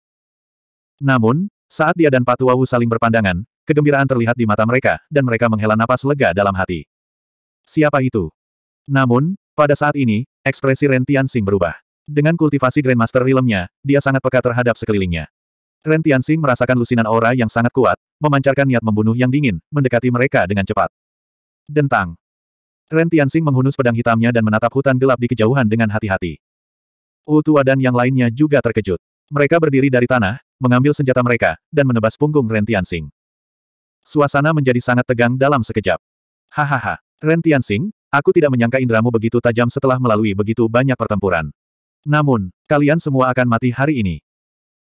Namun, saat dia dan Patuawu saling berpandangan, kegembiraan terlihat di mata mereka, dan mereka menghela napas lega dalam hati. Siapa itu? Namun, pada saat ini, ekspresi Ren Tianxing berubah. Dengan kultivasi Grandmaster Realmnya, dia sangat peka terhadap sekelilingnya. Ren Tianxing merasakan lusinan aura yang sangat kuat, memancarkan niat membunuh yang dingin, mendekati mereka dengan cepat. Dentang. Ren Tianxing menghunus pedang hitamnya dan menatap hutan gelap di kejauhan dengan hati-hati. Utua dan yang lainnya juga terkejut. Mereka berdiri dari tanah, mengambil senjata mereka, dan menebas punggung Ren Tianxing. Suasana menjadi sangat tegang dalam sekejap. Hahaha, Ren Tianxing, aku tidak menyangka indramu begitu tajam setelah melalui begitu banyak pertempuran. Namun, kalian semua akan mati hari ini.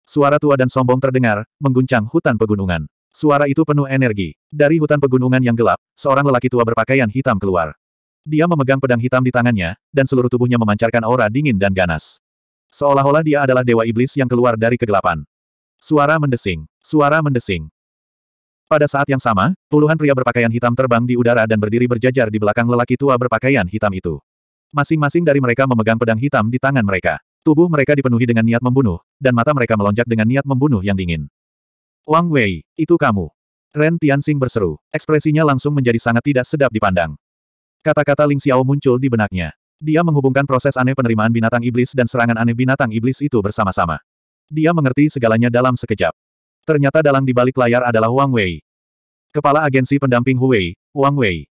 Suara tua dan sombong terdengar, mengguncang hutan pegunungan. Suara itu penuh energi. Dari hutan pegunungan yang gelap, seorang lelaki tua berpakaian hitam keluar. Dia memegang pedang hitam di tangannya, dan seluruh tubuhnya memancarkan aura dingin dan ganas. Seolah-olah dia adalah dewa iblis yang keluar dari kegelapan. Suara mendesing. Suara mendesing. Pada saat yang sama, puluhan pria berpakaian hitam terbang di udara dan berdiri berjajar di belakang lelaki tua berpakaian hitam itu. Masing-masing dari mereka memegang pedang hitam di tangan mereka. Tubuh mereka dipenuhi dengan niat membunuh, dan mata mereka melonjak dengan niat membunuh yang dingin. Wang Wei, itu kamu. Ren Tianxing berseru. Ekspresinya langsung menjadi sangat tidak sedap dipandang. Kata-kata Ling Xiao muncul di benaknya. Dia menghubungkan proses aneh penerimaan binatang iblis dan serangan aneh binatang iblis itu bersama-sama. Dia mengerti segalanya dalam sekejap. Ternyata dalang di balik layar adalah Wang Wei. Kepala agensi pendamping Hu Wang Wei.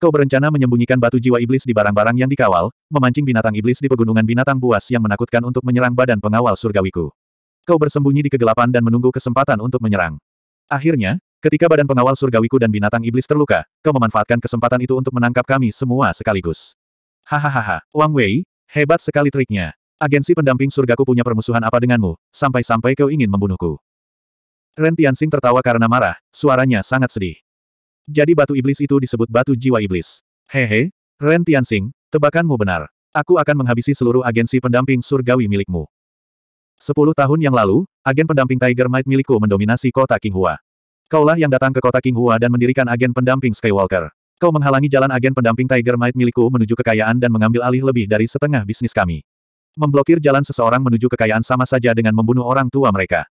Kau berencana menyembunyikan batu jiwa iblis di barang-barang yang dikawal, memancing binatang iblis di pegunungan binatang buas yang menakutkan untuk menyerang badan pengawal surgawiku. Kau bersembunyi di kegelapan dan menunggu kesempatan untuk menyerang. Akhirnya, ketika badan pengawal surgawiku dan binatang iblis terluka, kau memanfaatkan kesempatan itu untuk menangkap kami semua sekaligus. Hahaha, Wang Wei, hebat sekali triknya. Agensi pendamping surgaku punya permusuhan apa denganmu, sampai-sampai kau ingin membunuhku. Ren Tianxing tertawa karena marah, suaranya sangat sedih. Jadi batu iblis itu disebut batu jiwa iblis. Hehe, Ren Tianxing, tebakanmu benar. Aku akan menghabisi seluruh agensi pendamping surgawi milikmu. Sepuluh tahun yang lalu, agen pendamping Tiger Might milikku mendominasi kota Kinghua. Kaulah yang datang ke kota Kinghua dan mendirikan agen pendamping Skywalker. Kau menghalangi jalan agen pendamping Tiger Might milikku menuju kekayaan dan mengambil alih lebih dari setengah bisnis kami. Memblokir jalan seseorang menuju kekayaan sama saja dengan membunuh orang tua mereka.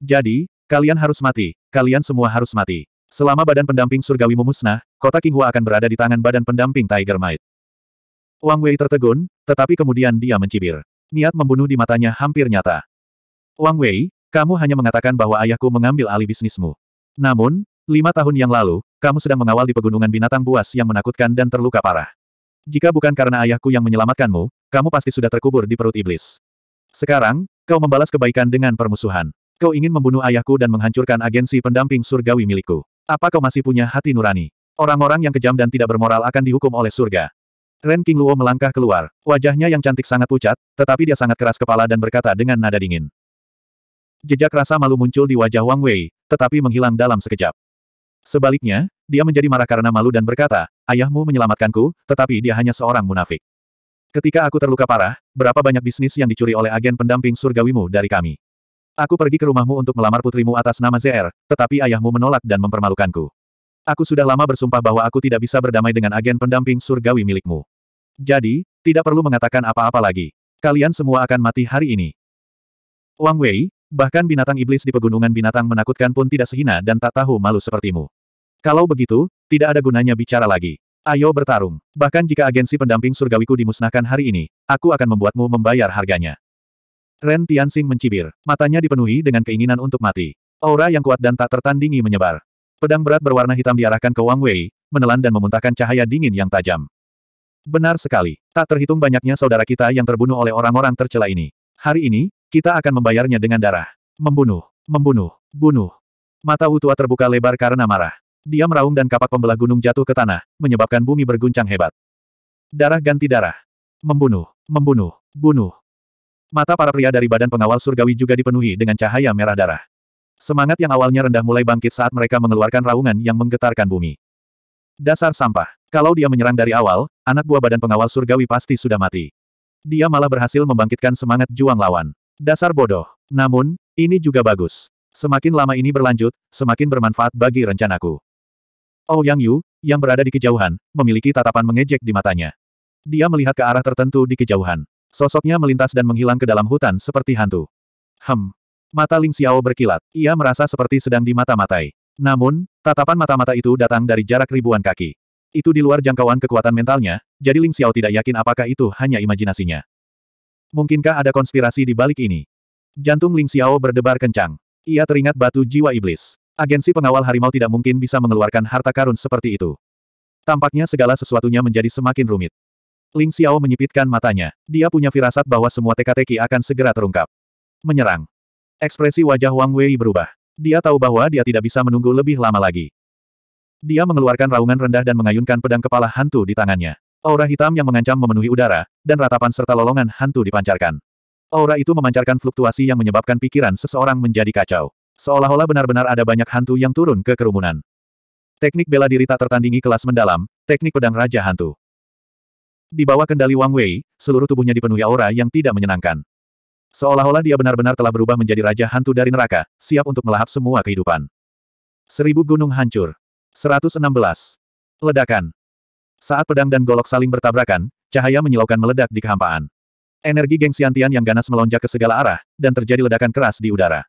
Jadi, kalian harus mati, kalian semua harus mati. Selama badan pendamping surgawi memusnah, kota Qinghua akan berada di tangan badan pendamping Tiger Might. Wang Wei tertegun, tetapi kemudian dia mencibir. Niat membunuh di matanya hampir nyata. Wang Wei, kamu hanya mengatakan bahwa ayahku mengambil alih bisnismu. Namun, lima tahun yang lalu, kamu sedang mengawal di pegunungan binatang buas yang menakutkan dan terluka parah. Jika bukan karena ayahku yang menyelamatkanmu, kamu pasti sudah terkubur di perut iblis. Sekarang, kau membalas kebaikan dengan permusuhan. Kau ingin membunuh ayahku dan menghancurkan agensi pendamping surgawi milikku. Apa kau masih punya hati nurani? Orang-orang yang kejam dan tidak bermoral akan dihukum oleh surga. Ren King Luo melangkah keluar. Wajahnya yang cantik sangat pucat, tetapi dia sangat keras kepala dan berkata dengan nada dingin. Jejak rasa malu muncul di wajah Wang Wei, tetapi menghilang dalam sekejap. Sebaliknya, dia menjadi marah karena malu dan berkata, ayahmu menyelamatkanku, tetapi dia hanya seorang munafik. Ketika aku terluka parah, berapa banyak bisnis yang dicuri oleh agen pendamping surgawimu dari kami? Aku pergi ke rumahmu untuk melamar putrimu atas nama ZR, tetapi ayahmu menolak dan mempermalukanku. Aku sudah lama bersumpah bahwa aku tidak bisa berdamai dengan agen pendamping surgawi milikmu. Jadi, tidak perlu mengatakan apa-apa lagi. Kalian semua akan mati hari ini. Wang Wei, bahkan binatang iblis di pegunungan binatang menakutkan pun tidak sehina dan tak tahu malu sepertimu. Kalau begitu, tidak ada gunanya bicara lagi. Ayo bertarung. Bahkan jika agensi pendamping surgawiku dimusnahkan hari ini, aku akan membuatmu membayar harganya. Ren Tianxing mencibir. Matanya dipenuhi dengan keinginan untuk mati. Aura yang kuat dan tak tertandingi menyebar. Pedang berat berwarna hitam diarahkan ke Wang Wei, menelan dan memuntahkan cahaya dingin yang tajam. Benar sekali. Tak terhitung banyaknya saudara kita yang terbunuh oleh orang-orang tercela ini. Hari ini, kita akan membayarnya dengan darah. Membunuh, membunuh, bunuh. Mata Utua terbuka lebar karena marah. Dia meraung dan kapak pembelah gunung jatuh ke tanah, menyebabkan bumi berguncang hebat. Darah ganti darah. Membunuh, membunuh, bunuh. Mata para pria dari badan pengawal surgawi juga dipenuhi dengan cahaya merah darah. Semangat yang awalnya rendah mulai bangkit saat mereka mengeluarkan raungan yang menggetarkan bumi. Dasar sampah. Kalau dia menyerang dari awal, anak buah badan pengawal surgawi pasti sudah mati. Dia malah berhasil membangkitkan semangat juang lawan. Dasar bodoh. Namun, ini juga bagus. Semakin lama ini berlanjut, semakin bermanfaat bagi rencanaku. Oh Yang Yu, yang berada di kejauhan, memiliki tatapan mengejek di matanya. Dia melihat ke arah tertentu di kejauhan. Sosoknya melintas dan menghilang ke dalam hutan seperti hantu. Hem. Mata Ling Xiao berkilat. Ia merasa seperti sedang dimata-matai. Namun, tatapan mata-mata itu datang dari jarak ribuan kaki. Itu di luar jangkauan kekuatan mentalnya, jadi Ling Xiao tidak yakin apakah itu hanya imajinasinya. Mungkinkah ada konspirasi di balik ini? Jantung Ling Xiao berdebar kencang. Ia teringat batu jiwa iblis. Agensi pengawal harimau tidak mungkin bisa mengeluarkan harta karun seperti itu. Tampaknya segala sesuatunya menjadi semakin rumit. Ling Xiao menyipitkan matanya. Dia punya firasat bahwa semua teka-teki akan segera terungkap. Menyerang. Ekspresi wajah Wang Wei berubah. Dia tahu bahwa dia tidak bisa menunggu lebih lama lagi. Dia mengeluarkan raungan rendah dan mengayunkan pedang kepala hantu di tangannya. Aura hitam yang mengancam memenuhi udara, dan ratapan serta lolongan hantu dipancarkan. Aura itu memancarkan fluktuasi yang menyebabkan pikiran seseorang menjadi kacau. Seolah-olah benar-benar ada banyak hantu yang turun ke kerumunan. Teknik bela diri tak tertandingi kelas mendalam, teknik pedang Raja Hantu. Di bawah kendali Wang Wei, seluruh tubuhnya dipenuhi aura yang tidak menyenangkan. Seolah-olah dia benar-benar telah berubah menjadi raja hantu dari neraka, siap untuk melahap semua kehidupan. Seribu gunung hancur. 116. Ledakan. Saat pedang dan golok saling bertabrakan, cahaya menyilaukan meledak di kehampaan. Energi geng Xiantian yang ganas melonjak ke segala arah, dan terjadi ledakan keras di udara.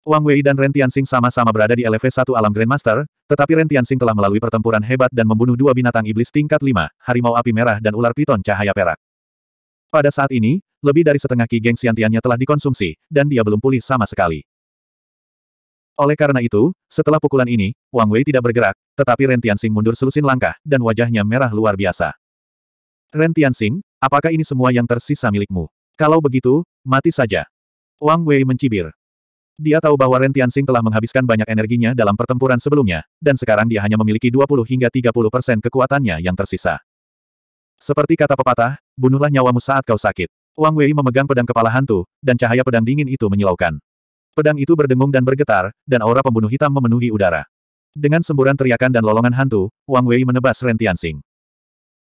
Wang Wei dan Ren Tianxing sama-sama berada di LV1 alam Grandmaster, tetapi Ren Tianxing telah melalui pertempuran hebat dan membunuh dua binatang iblis tingkat 5, harimau api merah dan ular piton cahaya perak. Pada saat ini, lebih dari setengah ki geng siantiannya telah dikonsumsi, dan dia belum pulih sama sekali. Oleh karena itu, setelah pukulan ini, Wang Wei tidak bergerak, tetapi Ren Tianxing mundur selusin langkah, dan wajahnya merah luar biasa. Ren Tianxing, apakah ini semua yang tersisa milikmu? Kalau begitu, mati saja. Wang Wei mencibir. Dia tahu bahwa Ren Tianxing telah menghabiskan banyak energinya dalam pertempuran sebelumnya, dan sekarang dia hanya memiliki 20 hingga 30 persen kekuatannya yang tersisa. Seperti kata pepatah, bunuhlah nyawamu saat kau sakit. Wang Wei memegang pedang kepala hantu, dan cahaya pedang dingin itu menyilaukan. Pedang itu berdengung dan bergetar, dan aura pembunuh hitam memenuhi udara. Dengan semburan teriakan dan lolongan hantu, Wang Wei menebas Ren Tianxing.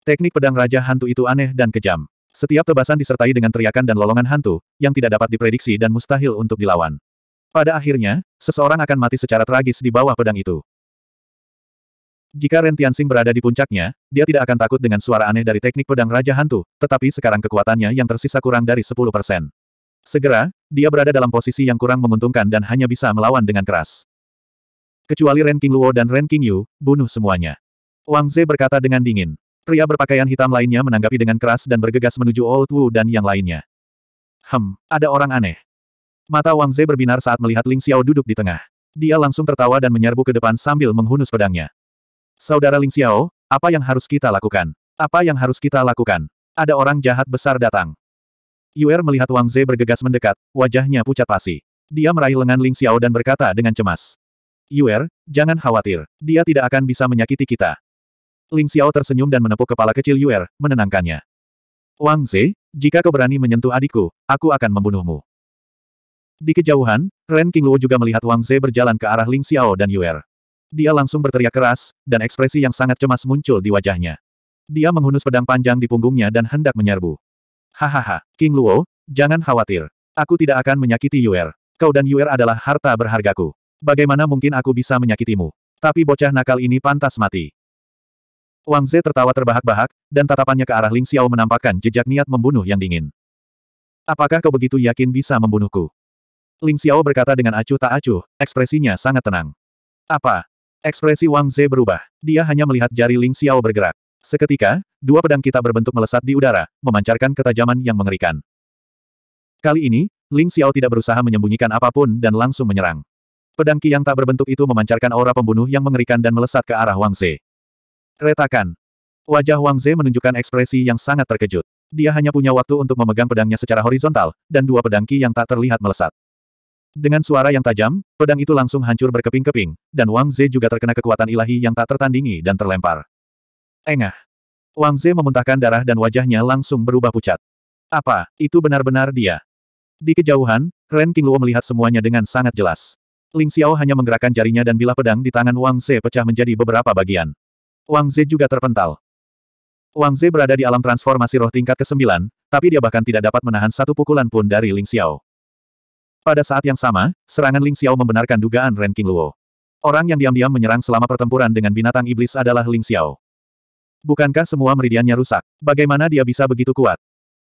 Teknik pedang Raja Hantu itu aneh dan kejam. Setiap tebasan disertai dengan teriakan dan lolongan hantu, yang tidak dapat diprediksi dan mustahil untuk dilawan. Pada akhirnya, seseorang akan mati secara tragis di bawah pedang itu. Jika Ren Tianxing berada di puncaknya, dia tidak akan takut dengan suara aneh dari teknik pedang Raja Hantu, tetapi sekarang kekuatannya yang tersisa kurang dari 10%. Segera, dia berada dalam posisi yang kurang menguntungkan dan hanya bisa melawan dengan keras. Kecuali Ren King Luo dan Ren King Yu, bunuh semuanya. Wang Ze berkata dengan dingin. Pria berpakaian hitam lainnya menanggapi dengan keras dan bergegas menuju Old Wu dan yang lainnya. Hem, ada orang aneh. Mata Wang Ze berbinar saat melihat Ling Xiao duduk di tengah. Dia langsung tertawa dan menyerbu ke depan sambil menghunus pedangnya. Saudara Ling Xiao, apa yang harus kita lakukan? Apa yang harus kita lakukan? Ada orang jahat besar datang. Yuer melihat Wang Ze bergegas mendekat, wajahnya pucat pasi. Dia meraih lengan Ling Xiao dan berkata dengan cemas. Yuer, jangan khawatir. Dia tidak akan bisa menyakiti kita. Ling Xiao tersenyum dan menepuk kepala kecil Yuer, menenangkannya. Wang Ze, jika kau berani menyentuh adikku, aku akan membunuhmu. Di kejauhan, Ren King Luo juga melihat Wang Ze berjalan ke arah Ling Xiao dan Yuer. Dia langsung berteriak keras, dan ekspresi yang sangat cemas muncul di wajahnya. Dia menghunus pedang panjang di punggungnya dan hendak menyerbu. Hahaha, King Luo, jangan khawatir. Aku tidak akan menyakiti Yuer. Kau dan Yuer adalah harta berhargaku. Bagaimana mungkin aku bisa menyakitimu? Tapi bocah nakal ini pantas mati. Wang Ze tertawa terbahak-bahak, dan tatapannya ke arah Ling Xiao menampakkan jejak niat membunuh yang dingin. Apakah kau begitu yakin bisa membunuhku? Ling Xiao berkata dengan acuh tak acuh, ekspresinya sangat tenang. Apa? Ekspresi Wang Ze berubah. Dia hanya melihat jari Ling Xiao bergerak. Seketika, dua pedang kita berbentuk melesat di udara, memancarkan ketajaman yang mengerikan. Kali ini, Ling Xiao tidak berusaha menyembunyikan apapun dan langsung menyerang. Pedang Qi yang tak berbentuk itu memancarkan aura pembunuh yang mengerikan dan melesat ke arah Wang Ze. Retakan. Wajah Wang Ze menunjukkan ekspresi yang sangat terkejut. Dia hanya punya waktu untuk memegang pedangnya secara horizontal, dan dua pedang Qi yang tak terlihat melesat. Dengan suara yang tajam, pedang itu langsung hancur berkeping-keping, dan Wang Ze juga terkena kekuatan ilahi yang tak tertandingi dan terlempar. Engah. Wang Ze memuntahkan darah dan wajahnya langsung berubah pucat. Apa, itu benar-benar dia? Di kejauhan, Ren Qingluo melihat semuanya dengan sangat jelas. Ling Xiao hanya menggerakkan jarinya dan bilah pedang di tangan Wang Ze pecah menjadi beberapa bagian. Wang Ze juga terpental. Wang Ze berada di alam transformasi roh tingkat ke-9, tapi dia bahkan tidak dapat menahan satu pukulan pun dari Ling Xiao. Pada saat yang sama, serangan Ling Xiao membenarkan dugaan Ren King Luo. Orang yang diam-diam menyerang selama pertempuran dengan binatang iblis adalah Ling Xiao. Bukankah semua meridiannya rusak? Bagaimana dia bisa begitu kuat?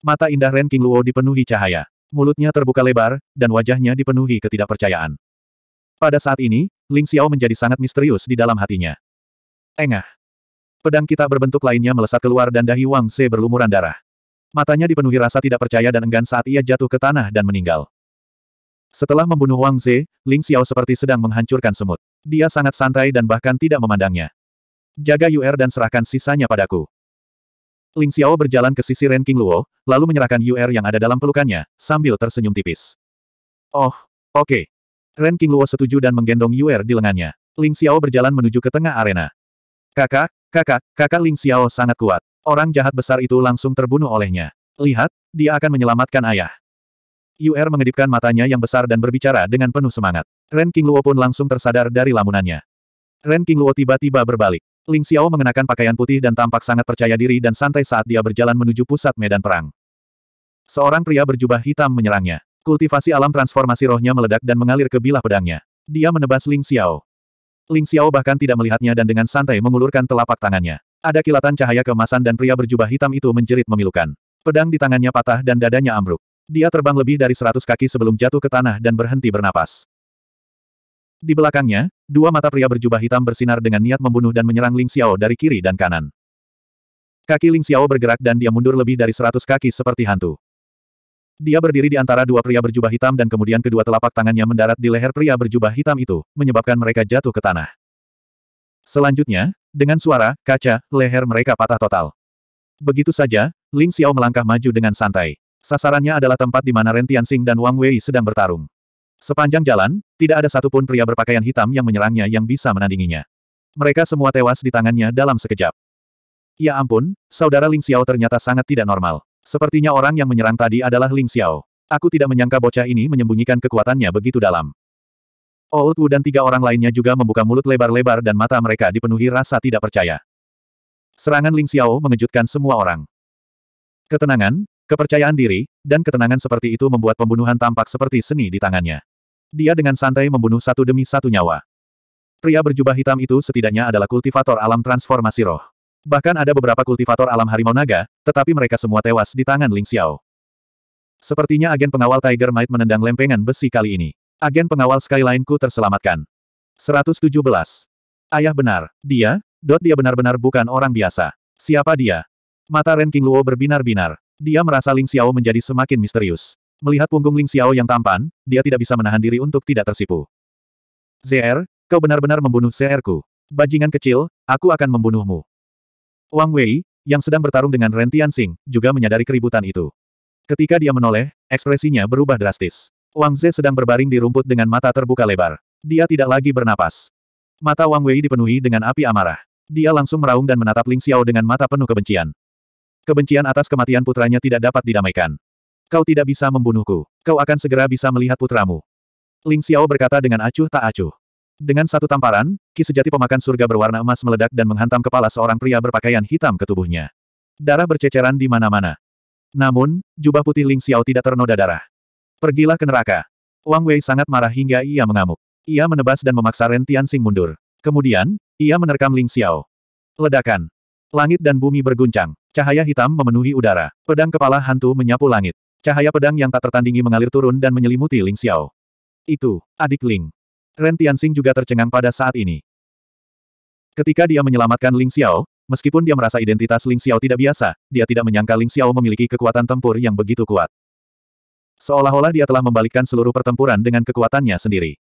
Mata indah Ren King Luo dipenuhi cahaya. Mulutnya terbuka lebar, dan wajahnya dipenuhi ketidakpercayaan. Pada saat ini, Ling Xiao menjadi sangat misterius di dalam hatinya. Engah. Pedang kita berbentuk lainnya melesat keluar dan dahi Wang Se berlumuran darah. Matanya dipenuhi rasa tidak percaya dan enggan saat ia jatuh ke tanah dan meninggal. Setelah membunuh Wang Ze, Ling Xiao seperti sedang menghancurkan semut. Dia sangat santai dan bahkan tidak memandangnya. Jaga UR dan serahkan sisanya padaku. Ling Xiao berjalan ke sisi Ren King Luo, lalu menyerahkan UR yang ada dalam pelukannya, sambil tersenyum tipis. Oh, oke. Okay. Ren King Luo setuju dan menggendong UR di lengannya. Ling Xiao berjalan menuju ke tengah arena. Kakak, kakak, kakak Ling Xiao sangat kuat. Orang jahat besar itu langsung terbunuh olehnya. Lihat, dia akan menyelamatkan ayah. UR mengedipkan matanya yang besar dan berbicara dengan penuh semangat. Ren Luo pun langsung tersadar dari lamunannya. Ren Luo tiba-tiba berbalik. Ling Xiao mengenakan pakaian putih dan tampak sangat percaya diri dan santai saat dia berjalan menuju pusat medan perang. Seorang pria berjubah hitam menyerangnya. Kultivasi alam transformasi rohnya meledak dan mengalir ke bilah pedangnya. Dia menebas Ling Xiao. Ling Xiao bahkan tidak melihatnya dan dengan santai mengulurkan telapak tangannya. Ada kilatan cahaya keemasan dan pria berjubah hitam itu menjerit memilukan. Pedang di tangannya patah dan dadanya ambruk. Dia terbang lebih dari seratus kaki sebelum jatuh ke tanah dan berhenti bernapas. Di belakangnya, dua mata pria berjubah hitam bersinar dengan niat membunuh dan menyerang Ling Xiao dari kiri dan kanan. Kaki Ling Xiao bergerak dan dia mundur lebih dari seratus kaki seperti hantu. Dia berdiri di antara dua pria berjubah hitam dan kemudian kedua telapak tangannya mendarat di leher pria berjubah hitam itu, menyebabkan mereka jatuh ke tanah. Selanjutnya, dengan suara, kaca, leher mereka patah total. Begitu saja, Ling Xiao melangkah maju dengan santai. Sasarannya adalah tempat di mana Ren Tianxing dan Wang Wei sedang bertarung. Sepanjang jalan, tidak ada satupun pria berpakaian hitam yang menyerangnya yang bisa menandinginya. Mereka semua tewas di tangannya dalam sekejap. Ya ampun, saudara Ling Xiao ternyata sangat tidak normal. Sepertinya orang yang menyerang tadi adalah Ling Xiao. Aku tidak menyangka bocah ini menyembunyikan kekuatannya begitu dalam. Old Wu dan tiga orang lainnya juga membuka mulut lebar-lebar dan mata mereka dipenuhi rasa tidak percaya. Serangan Ling Xiao mengejutkan semua orang. Ketenangan, Kepercayaan diri, dan ketenangan seperti itu membuat pembunuhan tampak seperti seni di tangannya. Dia dengan santai membunuh satu demi satu nyawa. Pria berjubah hitam itu setidaknya adalah kultivator alam transformasi roh. Bahkan ada beberapa kultivator alam harimau naga, tetapi mereka semua tewas di tangan Ling Xiao. Sepertinya agen pengawal Tiger Might menendang lempengan besi kali ini. Agen pengawal Skyline-ku terselamatkan. 117. Ayah benar, dia, dot dia benar-benar bukan orang biasa. Siapa dia? Mata Ren King Luo berbinar-binar. Dia merasa Ling Xiao menjadi semakin misterius. Melihat punggung Ling Xiao yang tampan, dia tidak bisa menahan diri untuk tidak tersipu. ZR, kau benar-benar membunuh cr Bajingan kecil, aku akan membunuhmu. Wang Wei, yang sedang bertarung dengan Ren Tianxing, juga menyadari keributan itu. Ketika dia menoleh, ekspresinya berubah drastis. Wang Ze sedang berbaring di rumput dengan mata terbuka lebar. Dia tidak lagi bernapas. Mata Wang Wei dipenuhi dengan api amarah. Dia langsung meraung dan menatap Ling Xiao dengan mata penuh kebencian. Kebencian atas kematian putranya tidak dapat didamaikan. Kau tidak bisa membunuhku. Kau akan segera bisa melihat putramu. Ling Xiao berkata dengan acuh tak acuh. Dengan satu tamparan, ki sejati pemakan surga berwarna emas meledak dan menghantam kepala seorang pria berpakaian hitam ke tubuhnya. Darah berceceran di mana-mana. Namun, jubah putih Ling Xiao tidak ternoda darah. Pergilah ke neraka. Wang Wei sangat marah hingga ia mengamuk. Ia menebas dan memaksa Ren Tianxing mundur. Kemudian, ia menerkam Ling Xiao. Ledakan. Langit dan bumi berguncang. Cahaya hitam memenuhi udara. Pedang kepala hantu menyapu langit. Cahaya pedang yang tak tertandingi mengalir turun dan menyelimuti Ling Xiao. Itu, adik Ling. Ren Tianxing juga tercengang pada saat ini. Ketika dia menyelamatkan Ling Xiao, meskipun dia merasa identitas Ling Xiao tidak biasa, dia tidak menyangka Ling Xiao memiliki kekuatan tempur yang begitu kuat. Seolah-olah dia telah membalikkan seluruh pertempuran dengan kekuatannya sendiri.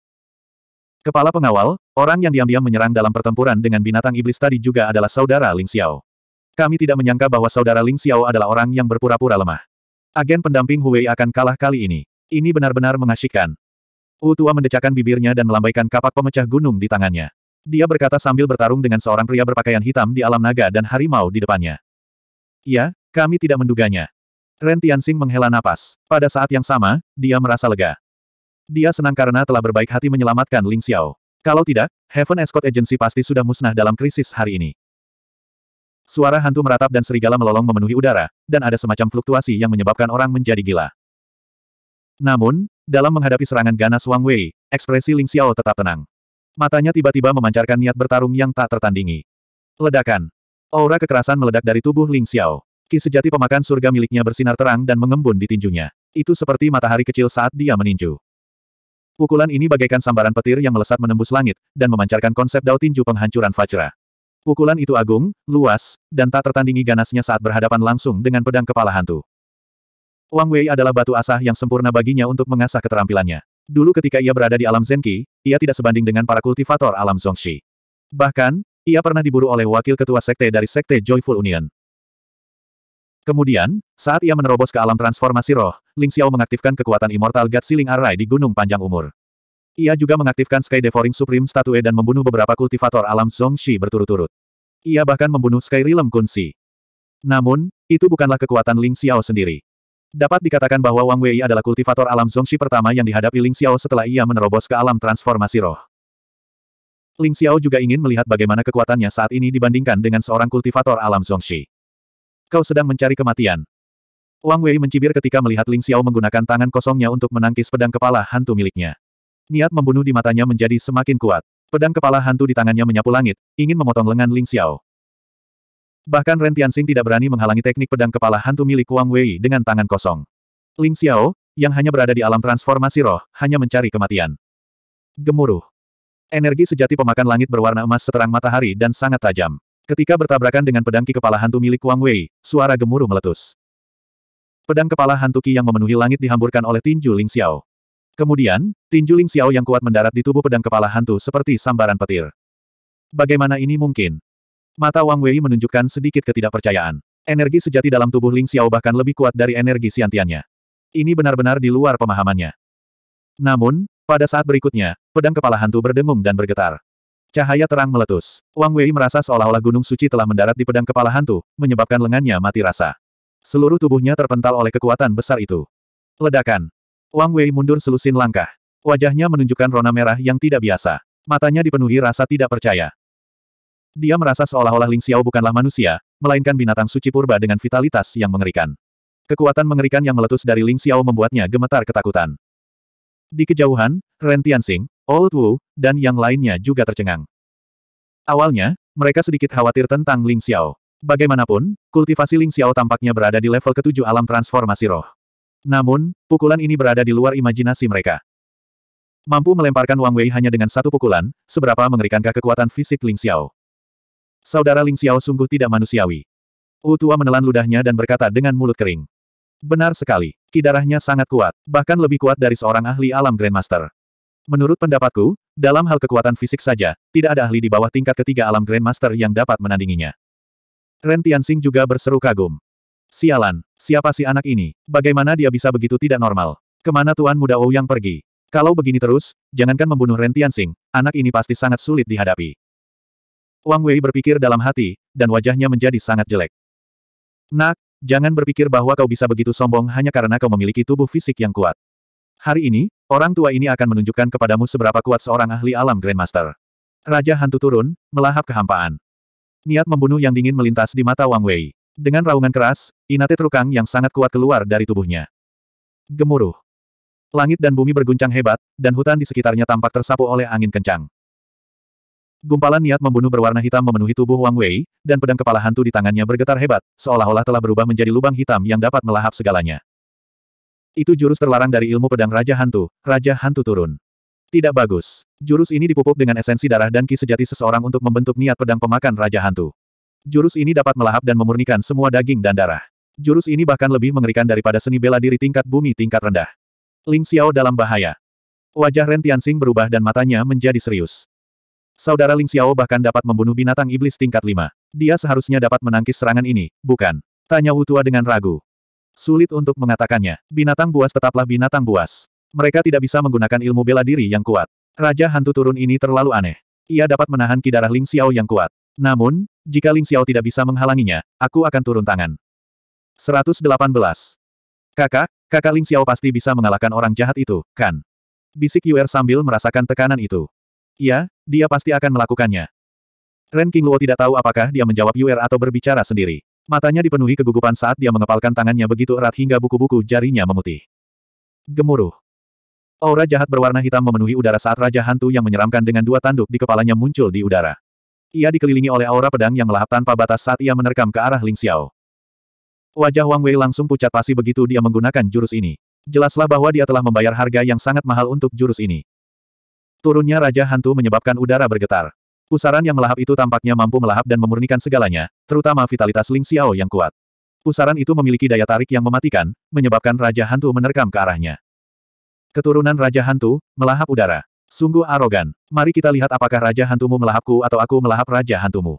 Kepala pengawal, orang yang diam-diam menyerang dalam pertempuran dengan binatang iblis tadi juga adalah saudara Ling Xiao. Kami tidak menyangka bahwa saudara Ling Xiao adalah orang yang berpura-pura lemah. Agen pendamping Huwei akan kalah kali ini. Ini benar-benar mengasyikkan. Wu Tua mendecakkan bibirnya dan melambaikan kapak pemecah gunung di tangannya. Dia berkata sambil bertarung dengan seorang pria berpakaian hitam di alam naga dan harimau di depannya. Ya, kami tidak menduganya. Ren Tianxing menghela napas. Pada saat yang sama, dia merasa lega. Dia senang karena telah berbaik hati menyelamatkan Ling Xiao. Kalau tidak, Heaven Escort Agency pasti sudah musnah dalam krisis hari ini. Suara hantu meratap dan serigala melolong memenuhi udara, dan ada semacam fluktuasi yang menyebabkan orang menjadi gila. Namun, dalam menghadapi serangan ganas Wang Wei, ekspresi Ling Xiao tetap tenang. Matanya tiba-tiba memancarkan niat bertarung yang tak tertandingi. Ledakan. Aura kekerasan meledak dari tubuh Ling Xiao. Ki sejati pemakan surga miliknya bersinar terang dan mengembun di tinjunya. Itu seperti matahari kecil saat dia meninju. Pukulan ini bagaikan sambaran petir yang melesat menembus langit, dan memancarkan konsep Dao Tinju penghancuran Fajra. Pukulan itu agung, luas, dan tak tertandingi ganasnya saat berhadapan langsung dengan pedang kepala hantu. Wang Wei adalah batu asah yang sempurna baginya untuk mengasah keterampilannya. Dulu ketika ia berada di alam Zenki, ia tidak sebanding dengan para kultivator alam Zhongxi. Bahkan, ia pernah diburu oleh wakil ketua sekte dari sekte Joyful Union. Kemudian, saat ia menerobos ke alam transformasi roh, Ling Xiao mengaktifkan kekuatan Immortal God Siling Array di Gunung Panjang Umur. Ia juga mengaktifkan Sky Devouring Supreme Statue dan membunuh beberapa kultivator alam Shi berturut-turut. Ia bahkan membunuh Sky Realm Kunsi. Namun, itu bukanlah kekuatan Ling Xiao sendiri. Dapat dikatakan bahwa Wang Wei adalah kultivator alam Shi pertama yang dihadapi Ling Xiao setelah ia menerobos ke alam transformasi roh. Ling Xiao juga ingin melihat bagaimana kekuatannya saat ini dibandingkan dengan seorang kultivator alam Shi. Kau sedang mencari kematian. Wang Wei mencibir ketika melihat Ling Xiao menggunakan tangan kosongnya untuk menangkis pedang kepala hantu miliknya. Niat membunuh di matanya menjadi semakin kuat. Pedang kepala hantu di tangannya menyapu langit, ingin memotong lengan Ling Xiao. Bahkan Ren Tianxing tidak berani menghalangi teknik pedang kepala hantu milik Wang Wei dengan tangan kosong. Ling Xiao, yang hanya berada di alam transformasi roh, hanya mencari kematian. Gemuruh. Energi sejati pemakan langit berwarna emas seterang matahari dan sangat tajam. Ketika bertabrakan dengan pedang Ki kepala hantu milik Wang Wei, suara gemuruh meletus. Pedang kepala hantu Ki yang memenuhi langit dihamburkan oleh tinju Ling Xiao. Kemudian, tinju Ling Xiao yang kuat mendarat di tubuh pedang kepala hantu seperti sambaran petir. Bagaimana ini mungkin? Mata Wang Wei menunjukkan sedikit ketidakpercayaan. Energi sejati dalam tubuh Ling Xiao bahkan lebih kuat dari energi siantiannya. Ini benar-benar di luar pemahamannya. Namun, pada saat berikutnya, pedang kepala hantu berdengung dan bergetar. Cahaya terang meletus. Wang Wei merasa seolah-olah gunung suci telah mendarat di pedang kepala hantu, menyebabkan lengannya mati rasa. Seluruh tubuhnya terpental oleh kekuatan besar itu. Ledakan. Wang Wei mundur selusin langkah. Wajahnya menunjukkan rona merah yang tidak biasa. Matanya dipenuhi rasa tidak percaya. Dia merasa seolah-olah Ling Xiao bukanlah manusia, melainkan binatang suci purba dengan vitalitas yang mengerikan. Kekuatan mengerikan yang meletus dari Ling Xiao membuatnya gemetar ketakutan. Di kejauhan, Ren Tianxing, Old Wu, dan yang lainnya juga tercengang. Awalnya, mereka sedikit khawatir tentang Ling Xiao. Bagaimanapun, kultivasi Ling Xiao tampaknya berada di level ketujuh alam transformasi roh. Namun, pukulan ini berada di luar imajinasi mereka. Mampu melemparkan Wang Wei hanya dengan satu pukulan, seberapa mengerikankah kekuatan fisik Ling Xiao. Saudara Ling Xiao sungguh tidak manusiawi. Wu Tua menelan ludahnya dan berkata dengan mulut kering. Benar sekali, kidarahnya sangat kuat, bahkan lebih kuat dari seorang ahli alam Grandmaster. Menurut pendapatku, dalam hal kekuatan fisik saja, tidak ada ahli di bawah tingkat ketiga alam Grandmaster yang dapat menandinginya. Ren Tianxing juga berseru kagum. Sialan, siapa si anak ini? Bagaimana dia bisa begitu tidak normal? Kemana Tuan Muda Ou yang pergi? Kalau begini terus, jangankan membunuh Ren Tianxing, anak ini pasti sangat sulit dihadapi. Wang Wei berpikir dalam hati, dan wajahnya menjadi sangat jelek. Nak, jangan berpikir bahwa kau bisa begitu sombong hanya karena kau memiliki tubuh fisik yang kuat. Hari ini, orang tua ini akan menunjukkan kepadamu seberapa kuat seorang ahli alam Grandmaster. Raja hantu turun, melahap kehampaan. Niat membunuh yang dingin melintas di mata Wang Wei. Dengan raungan keras, inate terukang yang sangat kuat keluar dari tubuhnya. Gemuruh. Langit dan bumi berguncang hebat, dan hutan di sekitarnya tampak tersapu oleh angin kencang. Gumpalan niat membunuh berwarna hitam memenuhi tubuh Wang Wei, dan pedang kepala hantu di tangannya bergetar hebat, seolah-olah telah berubah menjadi lubang hitam yang dapat melahap segalanya. Itu jurus terlarang dari ilmu pedang Raja Hantu, Raja Hantu turun. Tidak bagus. Jurus ini dipupuk dengan esensi darah dan ki sejati seseorang untuk membentuk niat pedang pemakan Raja Hantu. Jurus ini dapat melahap dan memurnikan semua daging dan darah. Jurus ini bahkan lebih mengerikan daripada seni bela diri tingkat bumi tingkat rendah. Ling Xiao dalam bahaya. Wajah Ren Tianxing berubah dan matanya menjadi serius. Saudara Ling Xiao bahkan dapat membunuh binatang iblis tingkat 5. Dia seharusnya dapat menangkis serangan ini, bukan? Tanya Wu Tua dengan ragu. Sulit untuk mengatakannya. Binatang buas tetaplah binatang buas. Mereka tidak bisa menggunakan ilmu bela diri yang kuat. Raja hantu turun ini terlalu aneh. Ia dapat menahan ki Ling Xiao yang kuat. Namun, jika Ling Xiao tidak bisa menghalanginya, aku akan turun tangan. 118. Kakak, kakak Ling Xiao pasti bisa mengalahkan orang jahat itu, kan? Bisik Yuer sambil merasakan tekanan itu. Iya, dia pasti akan melakukannya. Ren Luo tidak tahu apakah dia menjawab Yuer atau berbicara sendiri. Matanya dipenuhi kegugupan saat dia mengepalkan tangannya begitu erat hingga buku-buku jarinya memutih. Gemuruh. Aura jahat berwarna hitam memenuhi udara saat Raja Hantu yang menyeramkan dengan dua tanduk di kepalanya muncul di udara. Ia dikelilingi oleh aura pedang yang melahap tanpa batas saat ia menerkam ke arah Ling Xiao. Wajah Wang Wei langsung pucat pasi begitu dia menggunakan jurus ini. Jelaslah bahwa dia telah membayar harga yang sangat mahal untuk jurus ini. Turunnya Raja Hantu menyebabkan udara bergetar. Pusaran yang melahap itu tampaknya mampu melahap dan memurnikan segalanya, terutama vitalitas Ling Xiao yang kuat. Pusaran itu memiliki daya tarik yang mematikan, menyebabkan Raja Hantu menerkam ke arahnya. Keturunan Raja Hantu, melahap udara. Sungguh arogan. Mari kita lihat apakah Raja Hantumu melahapku atau aku melahap Raja Hantumu.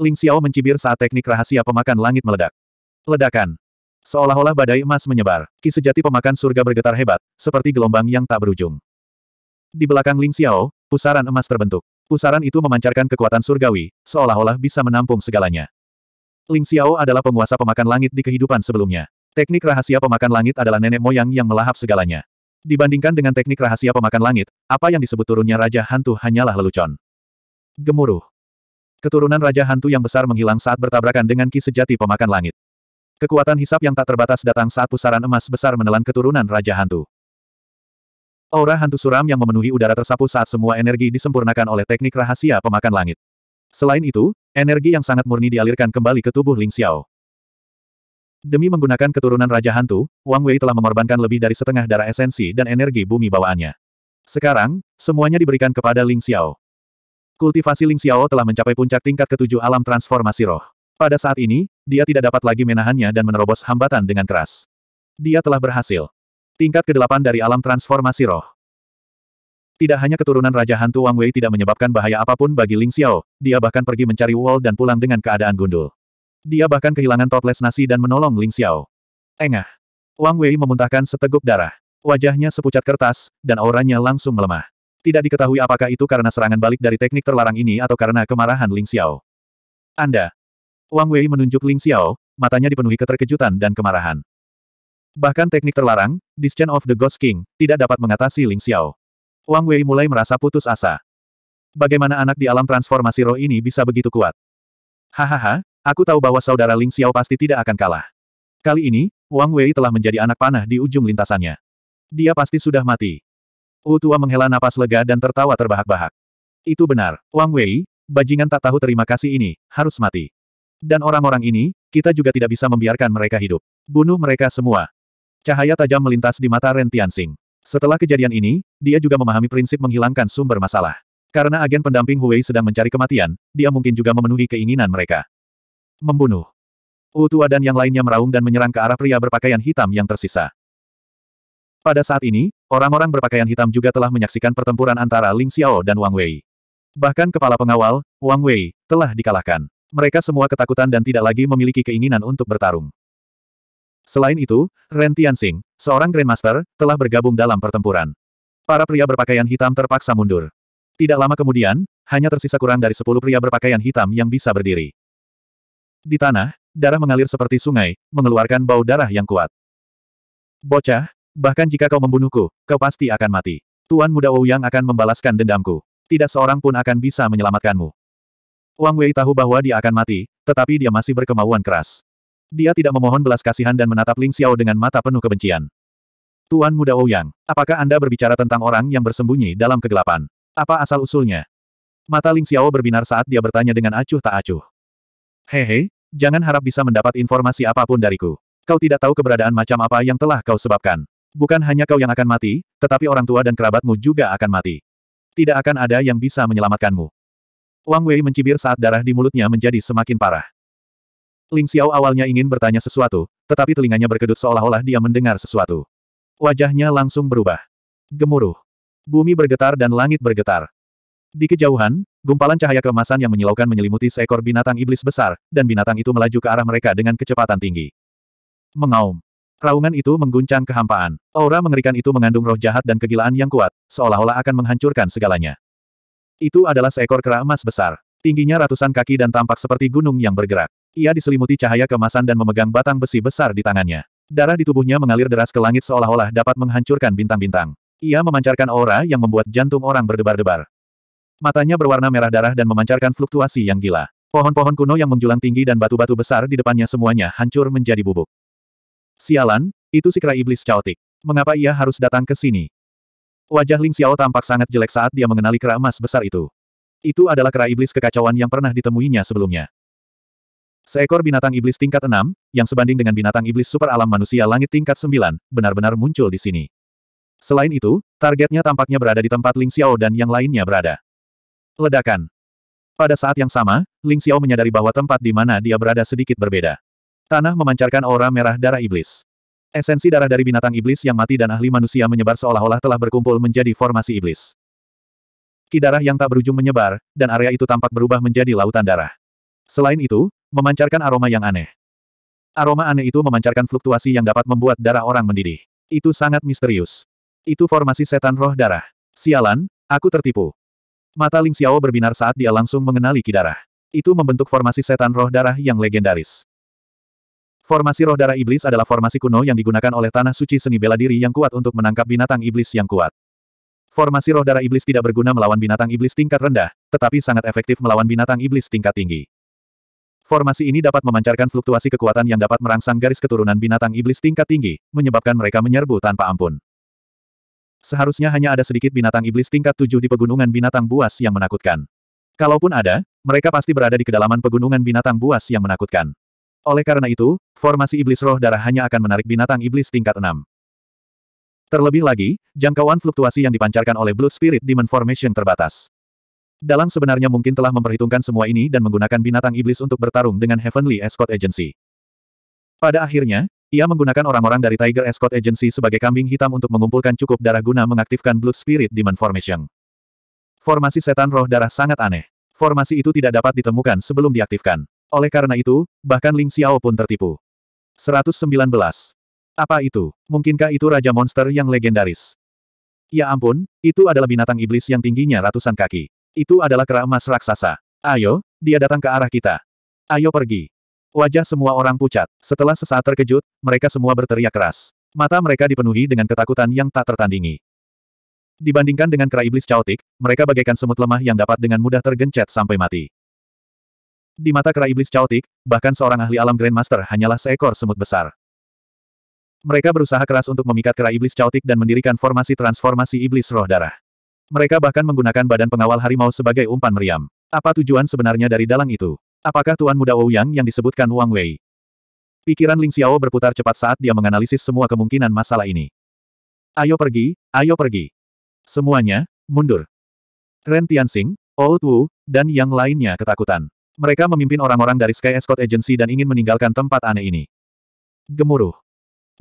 Ling Xiao mencibir saat teknik rahasia pemakan langit meledak. Ledakan. Seolah-olah badai emas menyebar, ki sejati pemakan surga bergetar hebat, seperti gelombang yang tak berujung. Di belakang Ling Xiao, pusaran emas terbentuk. Pusaran itu memancarkan kekuatan surgawi, seolah-olah bisa menampung segalanya. Ling Xiao adalah penguasa pemakan langit di kehidupan sebelumnya. Teknik rahasia pemakan langit adalah nenek moyang yang melahap segalanya. Dibandingkan dengan teknik rahasia pemakan langit, apa yang disebut turunnya Raja Hantu hanyalah lelucon. Gemuruh. Keturunan Raja Hantu yang besar menghilang saat bertabrakan dengan ki sejati pemakan langit. Kekuatan hisap yang tak terbatas datang saat pusaran emas besar menelan keturunan Raja Hantu. Aura hantu suram yang memenuhi udara tersapu saat semua energi disempurnakan oleh teknik rahasia pemakan langit. Selain itu, energi yang sangat murni dialirkan kembali ke tubuh Ling Xiao. Demi menggunakan keturunan Raja Hantu, Wang Wei telah mengorbankan lebih dari setengah darah esensi dan energi bumi bawaannya. Sekarang, semuanya diberikan kepada Ling Xiao. Kultivasi Ling Xiao telah mencapai puncak tingkat ketujuh alam transformasi roh. Pada saat ini, dia tidak dapat lagi menahannya dan menerobos hambatan dengan keras. Dia telah berhasil. Tingkat ke-8 dari alam transformasi roh. Tidak hanya keturunan Raja Hantu Wang Wei tidak menyebabkan bahaya apapun bagi Ling Xiao, dia bahkan pergi mencari Wall dan pulang dengan keadaan gundul. Dia bahkan kehilangan toples nasi dan menolong Ling Xiao. Engah. Wang Wei memuntahkan seteguk darah. Wajahnya sepucat kertas, dan auranya langsung melemah. Tidak diketahui apakah itu karena serangan balik dari teknik terlarang ini atau karena kemarahan Ling Xiao. Anda. Wang Wei menunjuk Ling Xiao, matanya dipenuhi keterkejutan dan kemarahan. Bahkan teknik terlarang, Discent of the Ghost King, tidak dapat mengatasi Ling Xiao. Wang Wei mulai merasa putus asa. Bagaimana anak di alam transformasi roh ini bisa begitu kuat? Hahaha, aku tahu bahwa saudara Ling Xiao pasti tidak akan kalah. Kali ini, Wang Wei telah menjadi anak panah di ujung lintasannya. Dia pasti sudah mati. Wu Tua menghela napas lega dan tertawa terbahak-bahak. Itu benar, Wang Wei, bajingan tak tahu terima kasih ini, harus mati. Dan orang-orang ini, kita juga tidak bisa membiarkan mereka hidup. Bunuh mereka semua. Cahaya tajam melintas di mata Ren Tianxing. Setelah kejadian ini, dia juga memahami prinsip menghilangkan sumber masalah. Karena agen pendamping Huwei sedang mencari kematian, dia mungkin juga memenuhi keinginan mereka. Membunuh. Utua dan yang lainnya meraung dan menyerang ke arah pria berpakaian hitam yang tersisa. Pada saat ini, orang-orang berpakaian hitam juga telah menyaksikan pertempuran antara Ling Xiao dan Wang Wei. Bahkan kepala pengawal, Wang Wei, telah dikalahkan. Mereka semua ketakutan dan tidak lagi memiliki keinginan untuk bertarung. Selain itu, Ren Tianxing, seorang Grandmaster, telah bergabung dalam pertempuran. Para pria berpakaian hitam terpaksa mundur. Tidak lama kemudian, hanya tersisa kurang dari sepuluh pria berpakaian hitam yang bisa berdiri. Di tanah, darah mengalir seperti sungai, mengeluarkan bau darah yang kuat. Bocah, bahkan jika kau membunuhku, kau pasti akan mati. Tuan muda Wu akan membalaskan dendamku. Tidak seorang pun akan bisa menyelamatkanmu. Wang Wei tahu bahwa dia akan mati, tetapi dia masih berkemauan keras. Dia tidak memohon belas kasihan dan menatap Ling Xiao dengan mata penuh kebencian. Tuan Muda Ouyang, apakah Anda berbicara tentang orang yang bersembunyi dalam kegelapan? Apa asal-usulnya? Mata Ling Xiao berbinar saat dia bertanya dengan acuh tak acuh. Hehe, jangan harap bisa mendapat informasi apapun dariku. Kau tidak tahu keberadaan macam apa yang telah kau sebabkan. Bukan hanya kau yang akan mati, tetapi orang tua dan kerabatmu juga akan mati. Tidak akan ada yang bisa menyelamatkanmu. Wang Wei mencibir saat darah di mulutnya menjadi semakin parah. Ling Xiao awalnya ingin bertanya sesuatu, tetapi telinganya berkedut seolah-olah dia mendengar sesuatu. Wajahnya langsung berubah. Gemuruh. Bumi bergetar dan langit bergetar. Di kejauhan, gumpalan cahaya kemasan yang menyilaukan menyelimuti seekor binatang iblis besar, dan binatang itu melaju ke arah mereka dengan kecepatan tinggi. Mengaum. Raungan itu mengguncang kehampaan. Aura mengerikan itu mengandung roh jahat dan kegilaan yang kuat, seolah-olah akan menghancurkan segalanya. Itu adalah seekor kera emas besar. Tingginya ratusan kaki dan tampak seperti gunung yang bergerak. Ia diselimuti cahaya kemasan dan memegang batang besi besar di tangannya. Darah di tubuhnya mengalir deras ke langit seolah-olah dapat menghancurkan bintang-bintang. Ia memancarkan aura yang membuat jantung orang berdebar-debar. Matanya berwarna merah darah dan memancarkan fluktuasi yang gila. Pohon-pohon kuno yang menjulang tinggi dan batu-batu besar di depannya semuanya hancur menjadi bubuk. Sialan, itu si kera iblis caotik. Mengapa ia harus datang ke sini? Wajah Ling Xiao tampak sangat jelek saat dia mengenali kera emas besar itu. Itu adalah kera iblis kekacauan yang pernah ditemuinya sebelumnya. Seekor binatang iblis tingkat 6, yang sebanding dengan binatang iblis super alam manusia langit tingkat 9, benar-benar muncul di sini. Selain itu, targetnya tampaknya berada di tempat Ling Xiao dan yang lainnya berada. Ledakan. Pada saat yang sama, Ling Xiao menyadari bahwa tempat di mana dia berada sedikit berbeda. Tanah memancarkan aura merah darah iblis. Esensi darah dari binatang iblis yang mati dan ahli manusia menyebar seolah-olah telah berkumpul menjadi formasi iblis. Kidarah yang tak berujung menyebar, dan area itu tampak berubah menjadi lautan darah. Selain itu, Memancarkan aroma yang aneh. Aroma aneh itu memancarkan fluktuasi yang dapat membuat darah orang mendidih. Itu sangat misterius. Itu formasi setan roh darah. Sialan, aku tertipu. Mata Ling Xiao berbinar saat dia langsung mengenali Kidara. Itu membentuk formasi setan roh darah yang legendaris. Formasi roh darah iblis adalah formasi kuno yang digunakan oleh tanah suci seni bela diri yang kuat untuk menangkap binatang iblis yang kuat. Formasi roh darah iblis tidak berguna melawan binatang iblis tingkat rendah, tetapi sangat efektif melawan binatang iblis tingkat tinggi. Formasi ini dapat memancarkan fluktuasi kekuatan yang dapat merangsang garis keturunan binatang iblis tingkat tinggi, menyebabkan mereka menyerbu tanpa ampun. Seharusnya hanya ada sedikit binatang iblis tingkat tujuh di pegunungan binatang buas yang menakutkan. Kalaupun ada, mereka pasti berada di kedalaman pegunungan binatang buas yang menakutkan. Oleh karena itu, formasi iblis roh darah hanya akan menarik binatang iblis tingkat enam. Terlebih lagi, jangkauan fluktuasi yang dipancarkan oleh Blood Spirit Demon Formation terbatas. Dalang sebenarnya mungkin telah memperhitungkan semua ini dan menggunakan binatang iblis untuk bertarung dengan Heavenly Escort Agency. Pada akhirnya, ia menggunakan orang-orang dari Tiger Escort Agency sebagai kambing hitam untuk mengumpulkan cukup darah guna mengaktifkan Blood Spirit Demon Formation. Formasi setan roh darah sangat aneh. Formasi itu tidak dapat ditemukan sebelum diaktifkan. Oleh karena itu, bahkan Ling Xiao pun tertipu. 119. Apa itu? Mungkinkah itu Raja Monster yang legendaris? Ya ampun, itu adalah binatang iblis yang tingginya ratusan kaki. Itu adalah kera emas raksasa. Ayo, dia datang ke arah kita. Ayo pergi. Wajah semua orang pucat. Setelah sesaat terkejut, mereka semua berteriak keras. Mata mereka dipenuhi dengan ketakutan yang tak tertandingi. Dibandingkan dengan kera iblis caotik, mereka bagaikan semut lemah yang dapat dengan mudah tergencet sampai mati. Di mata kera iblis caotik, bahkan seorang ahli alam Grandmaster hanyalah seekor semut besar. Mereka berusaha keras untuk memikat kera iblis caotik dan mendirikan formasi transformasi iblis roh darah. Mereka bahkan menggunakan badan pengawal harimau sebagai umpan meriam. Apa tujuan sebenarnya dari dalang itu? Apakah Tuan Muda Wu Yang yang disebutkan Wang Wei? Pikiran Ling Xiao berputar cepat saat dia menganalisis semua kemungkinan masalah ini. Ayo pergi, ayo pergi. Semuanya, mundur. Ren Tianxing, Old Wu, dan yang lainnya ketakutan. Mereka memimpin orang-orang dari Sky Escort Agency dan ingin meninggalkan tempat aneh ini. Gemuruh.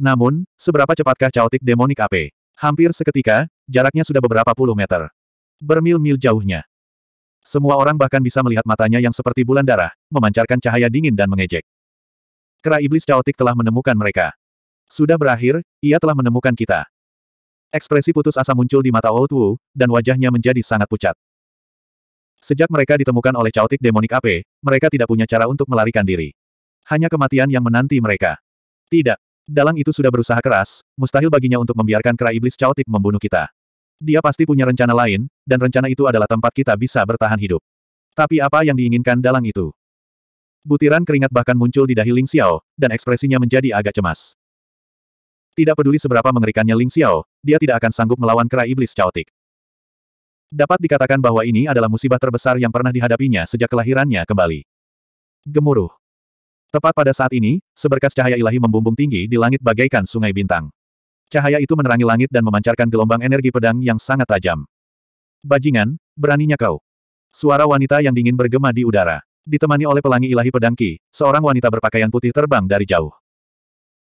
Namun, seberapa cepatkah caotik demonik AP? Hampir seketika, jaraknya sudah beberapa puluh meter. Bermil-mil jauhnya. Semua orang bahkan bisa melihat matanya yang seperti bulan darah, memancarkan cahaya dingin dan mengejek. Kera iblis caotik telah menemukan mereka. Sudah berakhir, ia telah menemukan kita. Ekspresi putus asa muncul di mata Old Wu, dan wajahnya menjadi sangat pucat. Sejak mereka ditemukan oleh caotik demonik AP, mereka tidak punya cara untuk melarikan diri. Hanya kematian yang menanti mereka. Tidak. Dalang itu sudah berusaha keras, mustahil baginya untuk membiarkan kera iblis caotik membunuh kita. Dia pasti punya rencana lain, dan rencana itu adalah tempat kita bisa bertahan hidup. Tapi apa yang diinginkan dalang itu? Butiran keringat bahkan muncul di dahi Ling Xiao, dan ekspresinya menjadi agak cemas. Tidak peduli seberapa mengerikannya Ling Xiao, dia tidak akan sanggup melawan kera iblis caotik. Dapat dikatakan bahwa ini adalah musibah terbesar yang pernah dihadapinya sejak kelahirannya kembali. Gemuruh. Tepat pada saat ini, seberkas cahaya ilahi membumbung tinggi di langit bagaikan sungai bintang. Cahaya itu menerangi langit dan memancarkan gelombang energi pedang yang sangat tajam. Bajingan, beraninya kau. Suara wanita yang dingin bergema di udara. Ditemani oleh pelangi ilahi pedangki. seorang wanita berpakaian putih terbang dari jauh.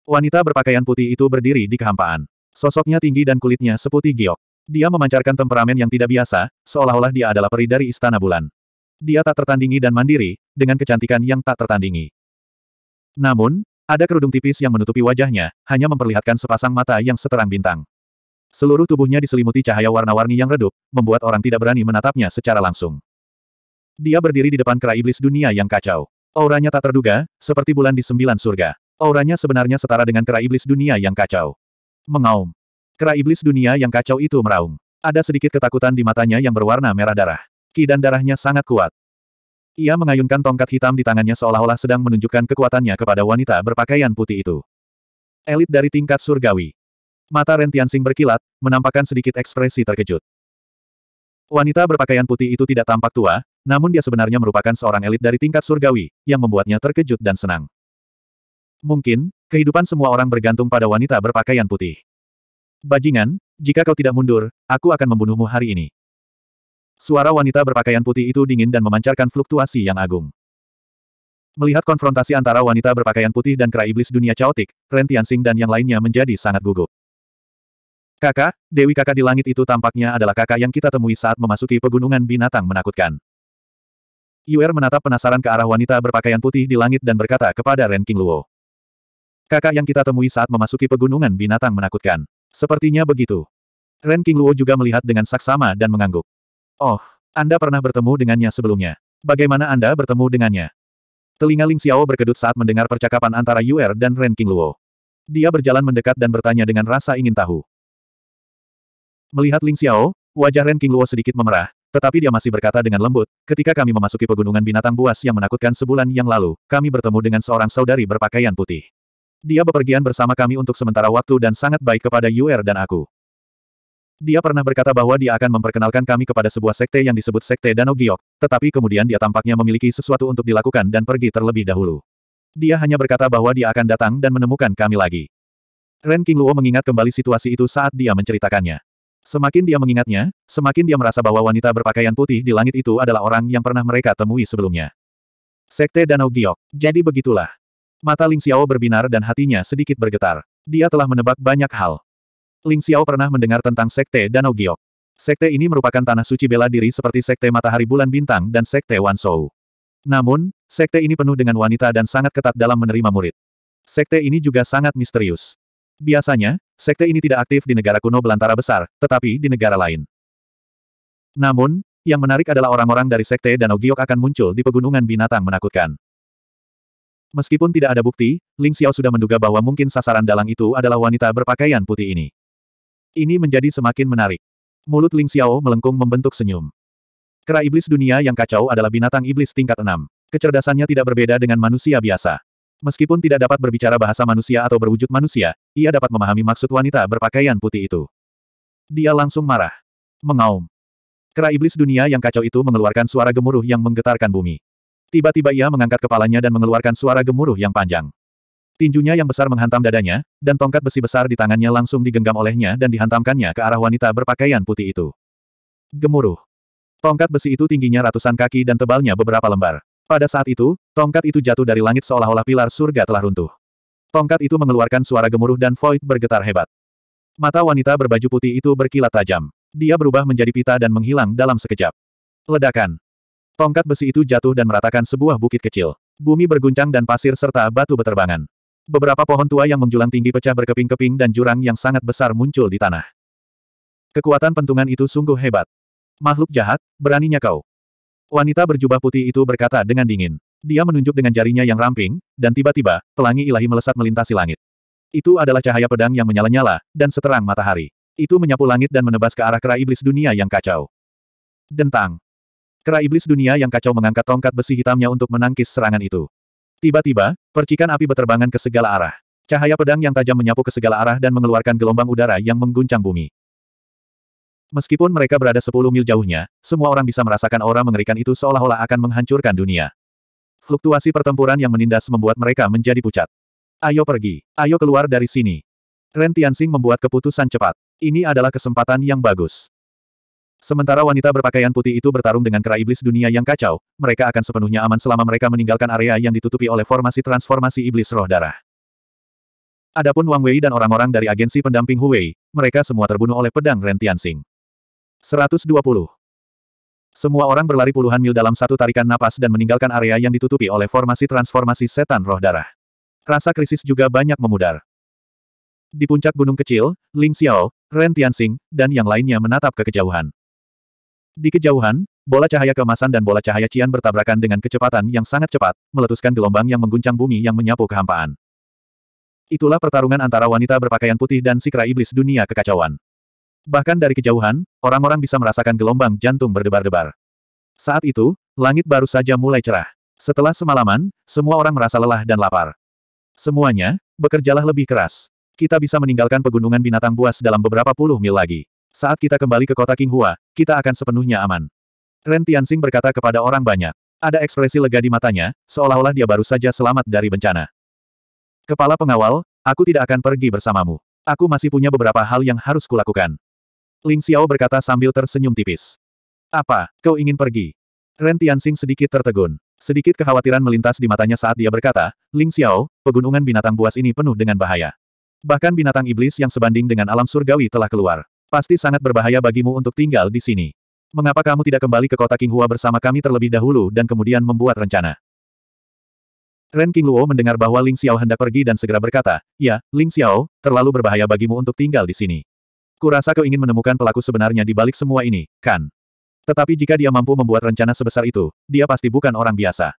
Wanita berpakaian putih itu berdiri di kehampaan. Sosoknya tinggi dan kulitnya seputih giok. Dia memancarkan temperamen yang tidak biasa, seolah-olah dia adalah peri dari Istana Bulan. Dia tak tertandingi dan mandiri, dengan kecantikan yang tak tertandingi. Namun, ada kerudung tipis yang menutupi wajahnya, hanya memperlihatkan sepasang mata yang seterang bintang. Seluruh tubuhnya diselimuti cahaya warna-warni yang redup, membuat orang tidak berani menatapnya secara langsung. Dia berdiri di depan kera iblis dunia yang kacau. Auranya tak terduga, seperti bulan di sembilan surga. Auranya sebenarnya setara dengan kera iblis dunia yang kacau. Mengaum. Kera iblis dunia yang kacau itu meraung. Ada sedikit ketakutan di matanya yang berwarna merah darah. Ki dan darahnya sangat kuat. Ia mengayunkan tongkat hitam di tangannya seolah-olah sedang menunjukkan kekuatannya kepada wanita berpakaian putih itu. Elit dari tingkat surgawi. Mata Tianxing berkilat, menampakkan sedikit ekspresi terkejut. Wanita berpakaian putih itu tidak tampak tua, namun dia sebenarnya merupakan seorang elit dari tingkat surgawi, yang membuatnya terkejut dan senang. Mungkin, kehidupan semua orang bergantung pada wanita berpakaian putih. Bajingan, jika kau tidak mundur, aku akan membunuhmu hari ini. Suara wanita berpakaian putih itu dingin dan memancarkan fluktuasi yang agung. Melihat konfrontasi antara wanita berpakaian putih dan kera iblis dunia caotik, Ren Tianxing dan yang lainnya menjadi sangat gugup. Kakak, Dewi kakak di langit itu tampaknya adalah kakak yang kita temui saat memasuki pegunungan binatang menakutkan. Yuer menatap penasaran ke arah wanita berpakaian putih di langit dan berkata kepada Ren Luo, Kakak yang kita temui saat memasuki pegunungan binatang menakutkan. Sepertinya begitu. Ren Luo juga melihat dengan saksama dan mengangguk. Oh, Anda pernah bertemu dengannya sebelumnya. Bagaimana Anda bertemu dengannya? Telinga Ling Xiao berkedut saat mendengar percakapan antara Yuer dan Ren Luo. Dia berjalan mendekat dan bertanya dengan rasa ingin tahu. Melihat Ling Xiao, wajah Ren Luo sedikit memerah, tetapi dia masih berkata dengan lembut, ketika kami memasuki pegunungan binatang buas yang menakutkan sebulan yang lalu, kami bertemu dengan seorang saudari berpakaian putih. Dia bepergian bersama kami untuk sementara waktu dan sangat baik kepada Yuer dan aku. Dia pernah berkata bahwa dia akan memperkenalkan kami kepada sebuah sekte yang disebut Sekte Danau Giok, tetapi kemudian dia tampaknya memiliki sesuatu untuk dilakukan dan pergi terlebih dahulu. Dia hanya berkata bahwa dia akan datang dan menemukan kami lagi. Ren King Luo mengingat kembali situasi itu saat dia menceritakannya. Semakin dia mengingatnya, semakin dia merasa bahwa wanita berpakaian putih di langit itu adalah orang yang pernah mereka temui sebelumnya. Sekte Danau Giok. Jadi begitulah. Mata Ling Xiao berbinar dan hatinya sedikit bergetar. Dia telah menebak banyak hal. Ling Xiao pernah mendengar tentang Sekte Danau Giok. Sekte ini merupakan tanah suci bela diri seperti Sekte Matahari Bulan Bintang dan Sekte Wan Shou. Namun, Sekte ini penuh dengan wanita dan sangat ketat dalam menerima murid. Sekte ini juga sangat misterius. Biasanya, Sekte ini tidak aktif di negara kuno belantara besar, tetapi di negara lain. Namun, yang menarik adalah orang-orang dari Sekte Danau Giok akan muncul di pegunungan binatang menakutkan. Meskipun tidak ada bukti, Ling Xiao sudah menduga bahwa mungkin sasaran dalang itu adalah wanita berpakaian putih ini. Ini menjadi semakin menarik. Mulut Ling Xiao melengkung membentuk senyum. Kera iblis dunia yang kacau adalah binatang iblis tingkat 6. Kecerdasannya tidak berbeda dengan manusia biasa. Meskipun tidak dapat berbicara bahasa manusia atau berwujud manusia, ia dapat memahami maksud wanita berpakaian putih itu. Dia langsung marah. Mengaum. Kera iblis dunia yang kacau itu mengeluarkan suara gemuruh yang menggetarkan bumi. Tiba-tiba ia mengangkat kepalanya dan mengeluarkan suara gemuruh yang panjang. Tinjunya yang besar menghantam dadanya, dan tongkat besi besar di tangannya langsung digenggam olehnya dan dihantamkannya ke arah wanita berpakaian putih itu. Gemuruh. Tongkat besi itu tingginya ratusan kaki dan tebalnya beberapa lembar. Pada saat itu, tongkat itu jatuh dari langit seolah-olah pilar surga telah runtuh. Tongkat itu mengeluarkan suara gemuruh dan Void bergetar hebat. Mata wanita berbaju putih itu berkilat tajam. Dia berubah menjadi pita dan menghilang dalam sekejap. Ledakan. Tongkat besi itu jatuh dan meratakan sebuah bukit kecil. Bumi berguncang dan pasir serta batu beterbangan. Beberapa pohon tua yang menjulang tinggi pecah berkeping-keping dan jurang yang sangat besar muncul di tanah. Kekuatan pentungan itu sungguh hebat. Makhluk jahat, beraninya kau. Wanita berjubah putih itu berkata dengan dingin. Dia menunjuk dengan jarinya yang ramping, dan tiba-tiba, pelangi ilahi melesat melintasi langit. Itu adalah cahaya pedang yang menyala-nyala, dan seterang matahari. Itu menyapu langit dan menebas ke arah kera iblis dunia yang kacau. Dentang. Kera iblis dunia yang kacau mengangkat tongkat besi hitamnya untuk menangkis serangan itu. Tiba-tiba, percikan api beterbangan ke segala arah. Cahaya pedang yang tajam menyapu ke segala arah dan mengeluarkan gelombang udara yang mengguncang bumi. Meskipun mereka berada 10 mil jauhnya, semua orang bisa merasakan aura mengerikan itu seolah-olah akan menghancurkan dunia. Fluktuasi pertempuran yang menindas membuat mereka menjadi pucat. Ayo pergi, ayo keluar dari sini. Ren Tianxing membuat keputusan cepat. Ini adalah kesempatan yang bagus. Sementara wanita berpakaian putih itu bertarung dengan kera iblis dunia yang kacau, mereka akan sepenuhnya aman selama mereka meninggalkan area yang ditutupi oleh formasi transformasi iblis roh darah. Adapun Wang Wei dan orang-orang dari agensi pendamping Huwei, mereka semua terbunuh oleh pedang Ren Tianxing. 120. Semua orang berlari puluhan mil dalam satu tarikan napas dan meninggalkan area yang ditutupi oleh formasi transformasi setan roh darah. Rasa krisis juga banyak memudar. Di puncak gunung kecil, Ling Xiao, Ren Tianxing, dan yang lainnya menatap ke kejauhan. Di kejauhan, bola cahaya kemasan dan bola cahaya cian bertabrakan dengan kecepatan yang sangat cepat, meletuskan gelombang yang mengguncang bumi yang menyapu kehampaan. Itulah pertarungan antara wanita berpakaian putih dan sikra iblis dunia kekacauan. Bahkan dari kejauhan, orang-orang bisa merasakan gelombang jantung berdebar-debar. Saat itu, langit baru saja mulai cerah. Setelah semalaman, semua orang merasa lelah dan lapar. Semuanya, bekerjalah lebih keras. Kita bisa meninggalkan pegunungan binatang buas dalam beberapa puluh mil lagi. Saat kita kembali ke kota Qinghua, kita akan sepenuhnya aman. Ren Tianxing berkata kepada orang banyak. Ada ekspresi lega di matanya, seolah-olah dia baru saja selamat dari bencana. Kepala pengawal, aku tidak akan pergi bersamamu. Aku masih punya beberapa hal yang harus kulakukan. Ling Xiao berkata sambil tersenyum tipis. Apa, kau ingin pergi? Ren Tianxing sedikit tertegun. Sedikit kekhawatiran melintas di matanya saat dia berkata, Ling Xiao, pegunungan binatang buas ini penuh dengan bahaya. Bahkan binatang iblis yang sebanding dengan alam surgawi telah keluar. Pasti sangat berbahaya bagimu untuk tinggal di sini. Mengapa kamu tidak kembali ke kota Qinghua bersama kami terlebih dahulu dan kemudian membuat rencana? Ren King Luo mendengar bahwa Ling Xiao hendak pergi dan segera berkata, Ya, Ling Xiao, terlalu berbahaya bagimu untuk tinggal di sini. Kurasa kau ingin menemukan pelaku sebenarnya di balik semua ini, kan? Tetapi jika dia mampu membuat rencana sebesar itu, dia pasti bukan orang biasa.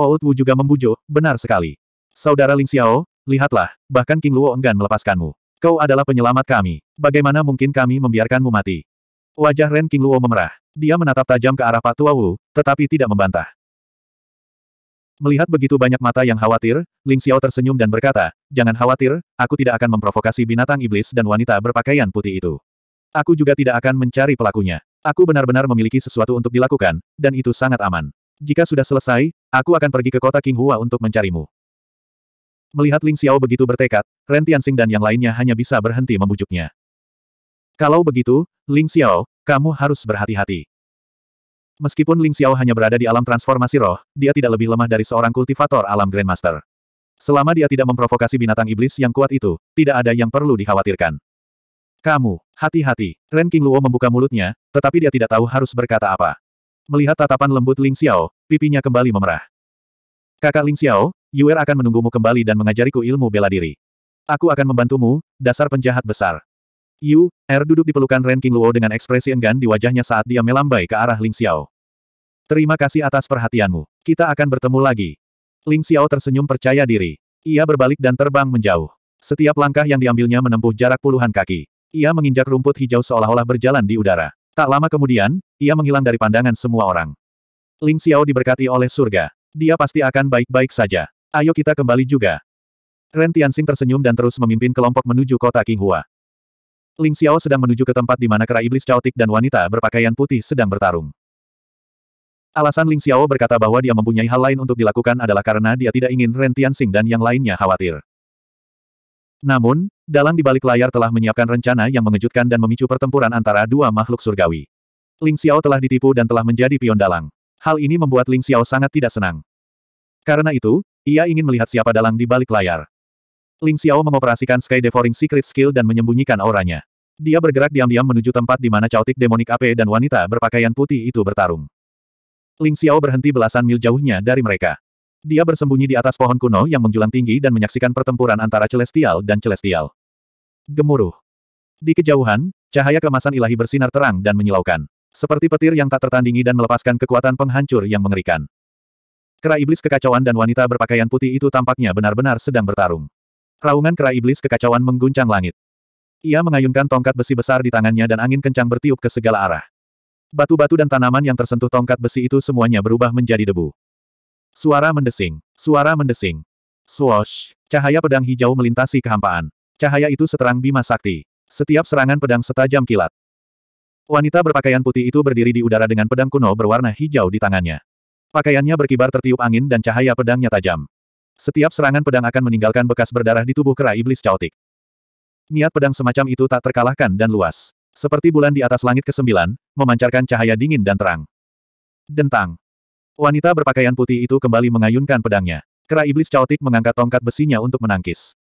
Old oh, Wu juga membujuk, benar sekali. Saudara Ling Xiao, lihatlah, bahkan King Luo enggan melepaskanmu. Kau adalah penyelamat kami. Bagaimana mungkin kami membiarkanmu mati? Wajah Ren King Luo memerah. Dia menatap tajam ke arah Pak Tua Wu, tetapi tidak membantah. Melihat begitu banyak mata yang khawatir, Ling Xiao tersenyum dan berkata, Jangan khawatir, aku tidak akan memprovokasi binatang iblis dan wanita berpakaian putih itu. Aku juga tidak akan mencari pelakunya. Aku benar-benar memiliki sesuatu untuk dilakukan, dan itu sangat aman. Jika sudah selesai, aku akan pergi ke kota King Hua untuk mencarimu. Melihat Ling Xiao begitu bertekad, Ren Tianxing dan yang lainnya hanya bisa berhenti membujuknya. Kalau begitu, Ling Xiao, kamu harus berhati-hati. Meskipun Ling Xiao hanya berada di alam transformasi roh, dia tidak lebih lemah dari seorang kultivator alam Grandmaster. Selama dia tidak memprovokasi binatang iblis yang kuat itu, tidak ada yang perlu dikhawatirkan. Kamu, hati-hati. Ren King Luo membuka mulutnya, tetapi dia tidak tahu harus berkata apa. Melihat tatapan lembut Ling Xiao, pipinya kembali memerah. Kakak Ling Xiao, Yuer akan menunggumu kembali dan mengajariku ilmu bela diri. Aku akan membantumu, dasar penjahat besar. Yu, Er duduk di pelukan Ren King Luo dengan ekspresi enggan di wajahnya saat dia melambai ke arah Ling Xiao. Terima kasih atas perhatianmu. Kita akan bertemu lagi. Ling Xiao tersenyum percaya diri. Ia berbalik dan terbang menjauh. Setiap langkah yang diambilnya menempuh jarak puluhan kaki. Ia menginjak rumput hijau seolah-olah berjalan di udara. Tak lama kemudian, ia menghilang dari pandangan semua orang. Ling Xiao diberkati oleh surga. Dia pasti akan baik-baik saja. Ayo kita kembali juga. Ren Tianxing tersenyum dan terus memimpin kelompok menuju kota Qinghua. Ling Xiao sedang menuju ke tempat di mana kera iblis caotik dan wanita berpakaian putih sedang bertarung. Alasan Ling Xiao berkata bahwa dia mempunyai hal lain untuk dilakukan adalah karena dia tidak ingin Ren Tianxing dan yang lainnya khawatir. Namun, dalang di balik layar telah menyiapkan rencana yang mengejutkan dan memicu pertempuran antara dua makhluk surgawi. Ling Xiao telah ditipu dan telah menjadi pion dalang. Hal ini membuat Ling Xiao sangat tidak senang. Karena itu, ia ingin melihat siapa dalang di balik layar. Ling Xiao mengoperasikan Sky Devouring Secret Skill dan menyembunyikan auranya. Dia bergerak diam-diam menuju tempat di mana caotik demonik Ape dan wanita berpakaian putih itu bertarung. Ling Xiao berhenti belasan mil jauhnya dari mereka. Dia bersembunyi di atas pohon kuno yang menjulang tinggi dan menyaksikan pertempuran antara Celestial dan Celestial. Gemuruh. Di kejauhan, cahaya kemasan ilahi bersinar terang dan menyilaukan. Seperti petir yang tak tertandingi dan melepaskan kekuatan penghancur yang mengerikan. Kera iblis kekacauan dan wanita berpakaian putih itu tampaknya benar-benar sedang bertarung. Raungan kera iblis kekacauan mengguncang langit. Ia mengayunkan tongkat besi besar di tangannya dan angin kencang bertiup ke segala arah. Batu-batu dan tanaman yang tersentuh tongkat besi itu semuanya berubah menjadi debu. Suara mendesing. Suara mendesing. Swoosh. Cahaya pedang hijau melintasi kehampaan. Cahaya itu seterang bima sakti. Setiap serangan pedang setajam kilat. Wanita berpakaian putih itu berdiri di udara dengan pedang kuno berwarna hijau di tangannya. Pakaiannya berkibar tertiup angin dan cahaya pedangnya tajam. Setiap serangan pedang akan meninggalkan bekas berdarah di tubuh kera iblis caotik. Niat pedang semacam itu tak terkalahkan dan luas. Seperti bulan di atas langit kesembilan, memancarkan cahaya dingin dan terang. Dentang. Wanita berpakaian putih itu kembali mengayunkan pedangnya. Kera iblis caotik mengangkat tongkat besinya untuk menangkis.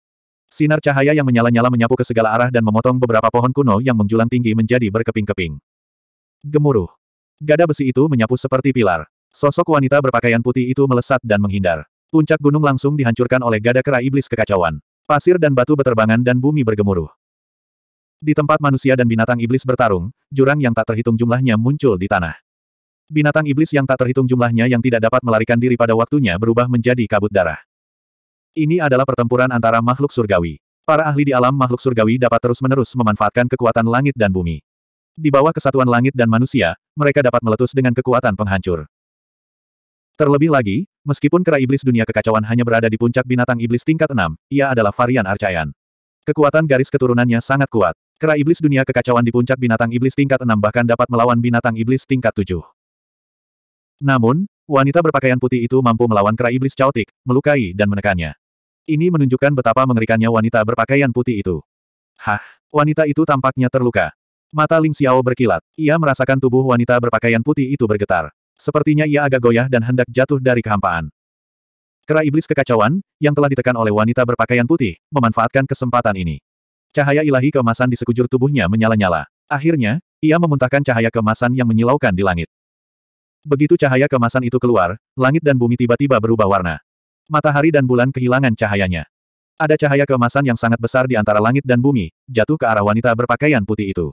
Sinar cahaya yang menyala-nyala menyapu ke segala arah dan memotong beberapa pohon kuno yang menjulang tinggi menjadi berkeping-keping. Gemuruh. Gada besi itu menyapu seperti pilar. Sosok wanita berpakaian putih itu melesat dan menghindar. Puncak gunung langsung dihancurkan oleh gada kera iblis kekacauan. Pasir dan batu beterbangan dan bumi bergemuruh. Di tempat manusia dan binatang iblis bertarung, jurang yang tak terhitung jumlahnya muncul di tanah. Binatang iblis yang tak terhitung jumlahnya yang tidak dapat melarikan diri pada waktunya berubah menjadi kabut darah. Ini adalah pertempuran antara makhluk surgawi. Para ahli di alam makhluk surgawi dapat terus-menerus memanfaatkan kekuatan langit dan bumi. Di bawah kesatuan langit dan manusia, mereka dapat meletus dengan kekuatan penghancur. Terlebih lagi, meskipun kera iblis dunia kekacauan hanya berada di puncak binatang iblis tingkat 6, ia adalah varian Arcayan. Kekuatan garis keturunannya sangat kuat. Kera iblis dunia kekacauan di puncak binatang iblis tingkat 6 bahkan dapat melawan binatang iblis tingkat 7. Namun, wanita berpakaian putih itu mampu melawan kera iblis caotik, melukai dan menekannya. Ini menunjukkan betapa mengerikannya wanita berpakaian putih itu. Hah, wanita itu tampaknya terluka. Mata Ling Xiao berkilat. Ia merasakan tubuh wanita berpakaian putih itu bergetar. Sepertinya ia agak goyah dan hendak jatuh dari kehampaan. Kera iblis kekacauan, yang telah ditekan oleh wanita berpakaian putih, memanfaatkan kesempatan ini. Cahaya ilahi kemasan di sekujur tubuhnya menyala-nyala. Akhirnya, ia memuntahkan cahaya kemasan yang menyilaukan di langit. Begitu cahaya kemasan itu keluar, langit dan bumi tiba-tiba berubah warna. Matahari dan bulan kehilangan cahayanya. Ada cahaya kemasan yang sangat besar di antara langit dan bumi, jatuh ke arah wanita berpakaian putih itu.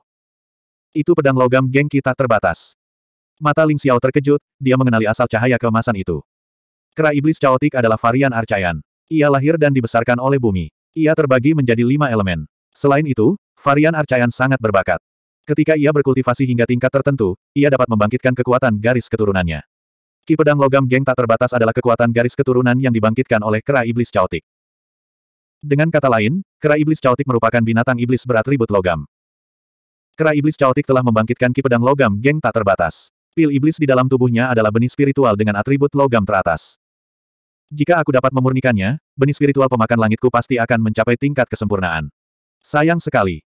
Itu pedang logam geng kita terbatas. Mata Ling Xiao terkejut, dia mengenali asal cahaya keemasan itu. Kera iblis Chaotik adalah varian Arcayan. Ia lahir dan dibesarkan oleh bumi. Ia terbagi menjadi lima elemen. Selain itu, varian Arcayan sangat berbakat. Ketika ia berkultivasi hingga tingkat tertentu, ia dapat membangkitkan kekuatan garis keturunannya. Ki pedang logam geng tak terbatas adalah kekuatan garis keturunan yang dibangkitkan oleh kera iblis Chaotik. Dengan kata lain, kera iblis Chaotik merupakan binatang iblis beratribut logam. Kera iblis Chaotik telah membangkitkan ki pedang logam geng tak terbatas. Pil iblis di dalam tubuhnya adalah benih spiritual dengan atribut logam teratas. Jika aku dapat memurnikannya, benih spiritual pemakan langitku pasti akan mencapai tingkat kesempurnaan. Sayang sekali.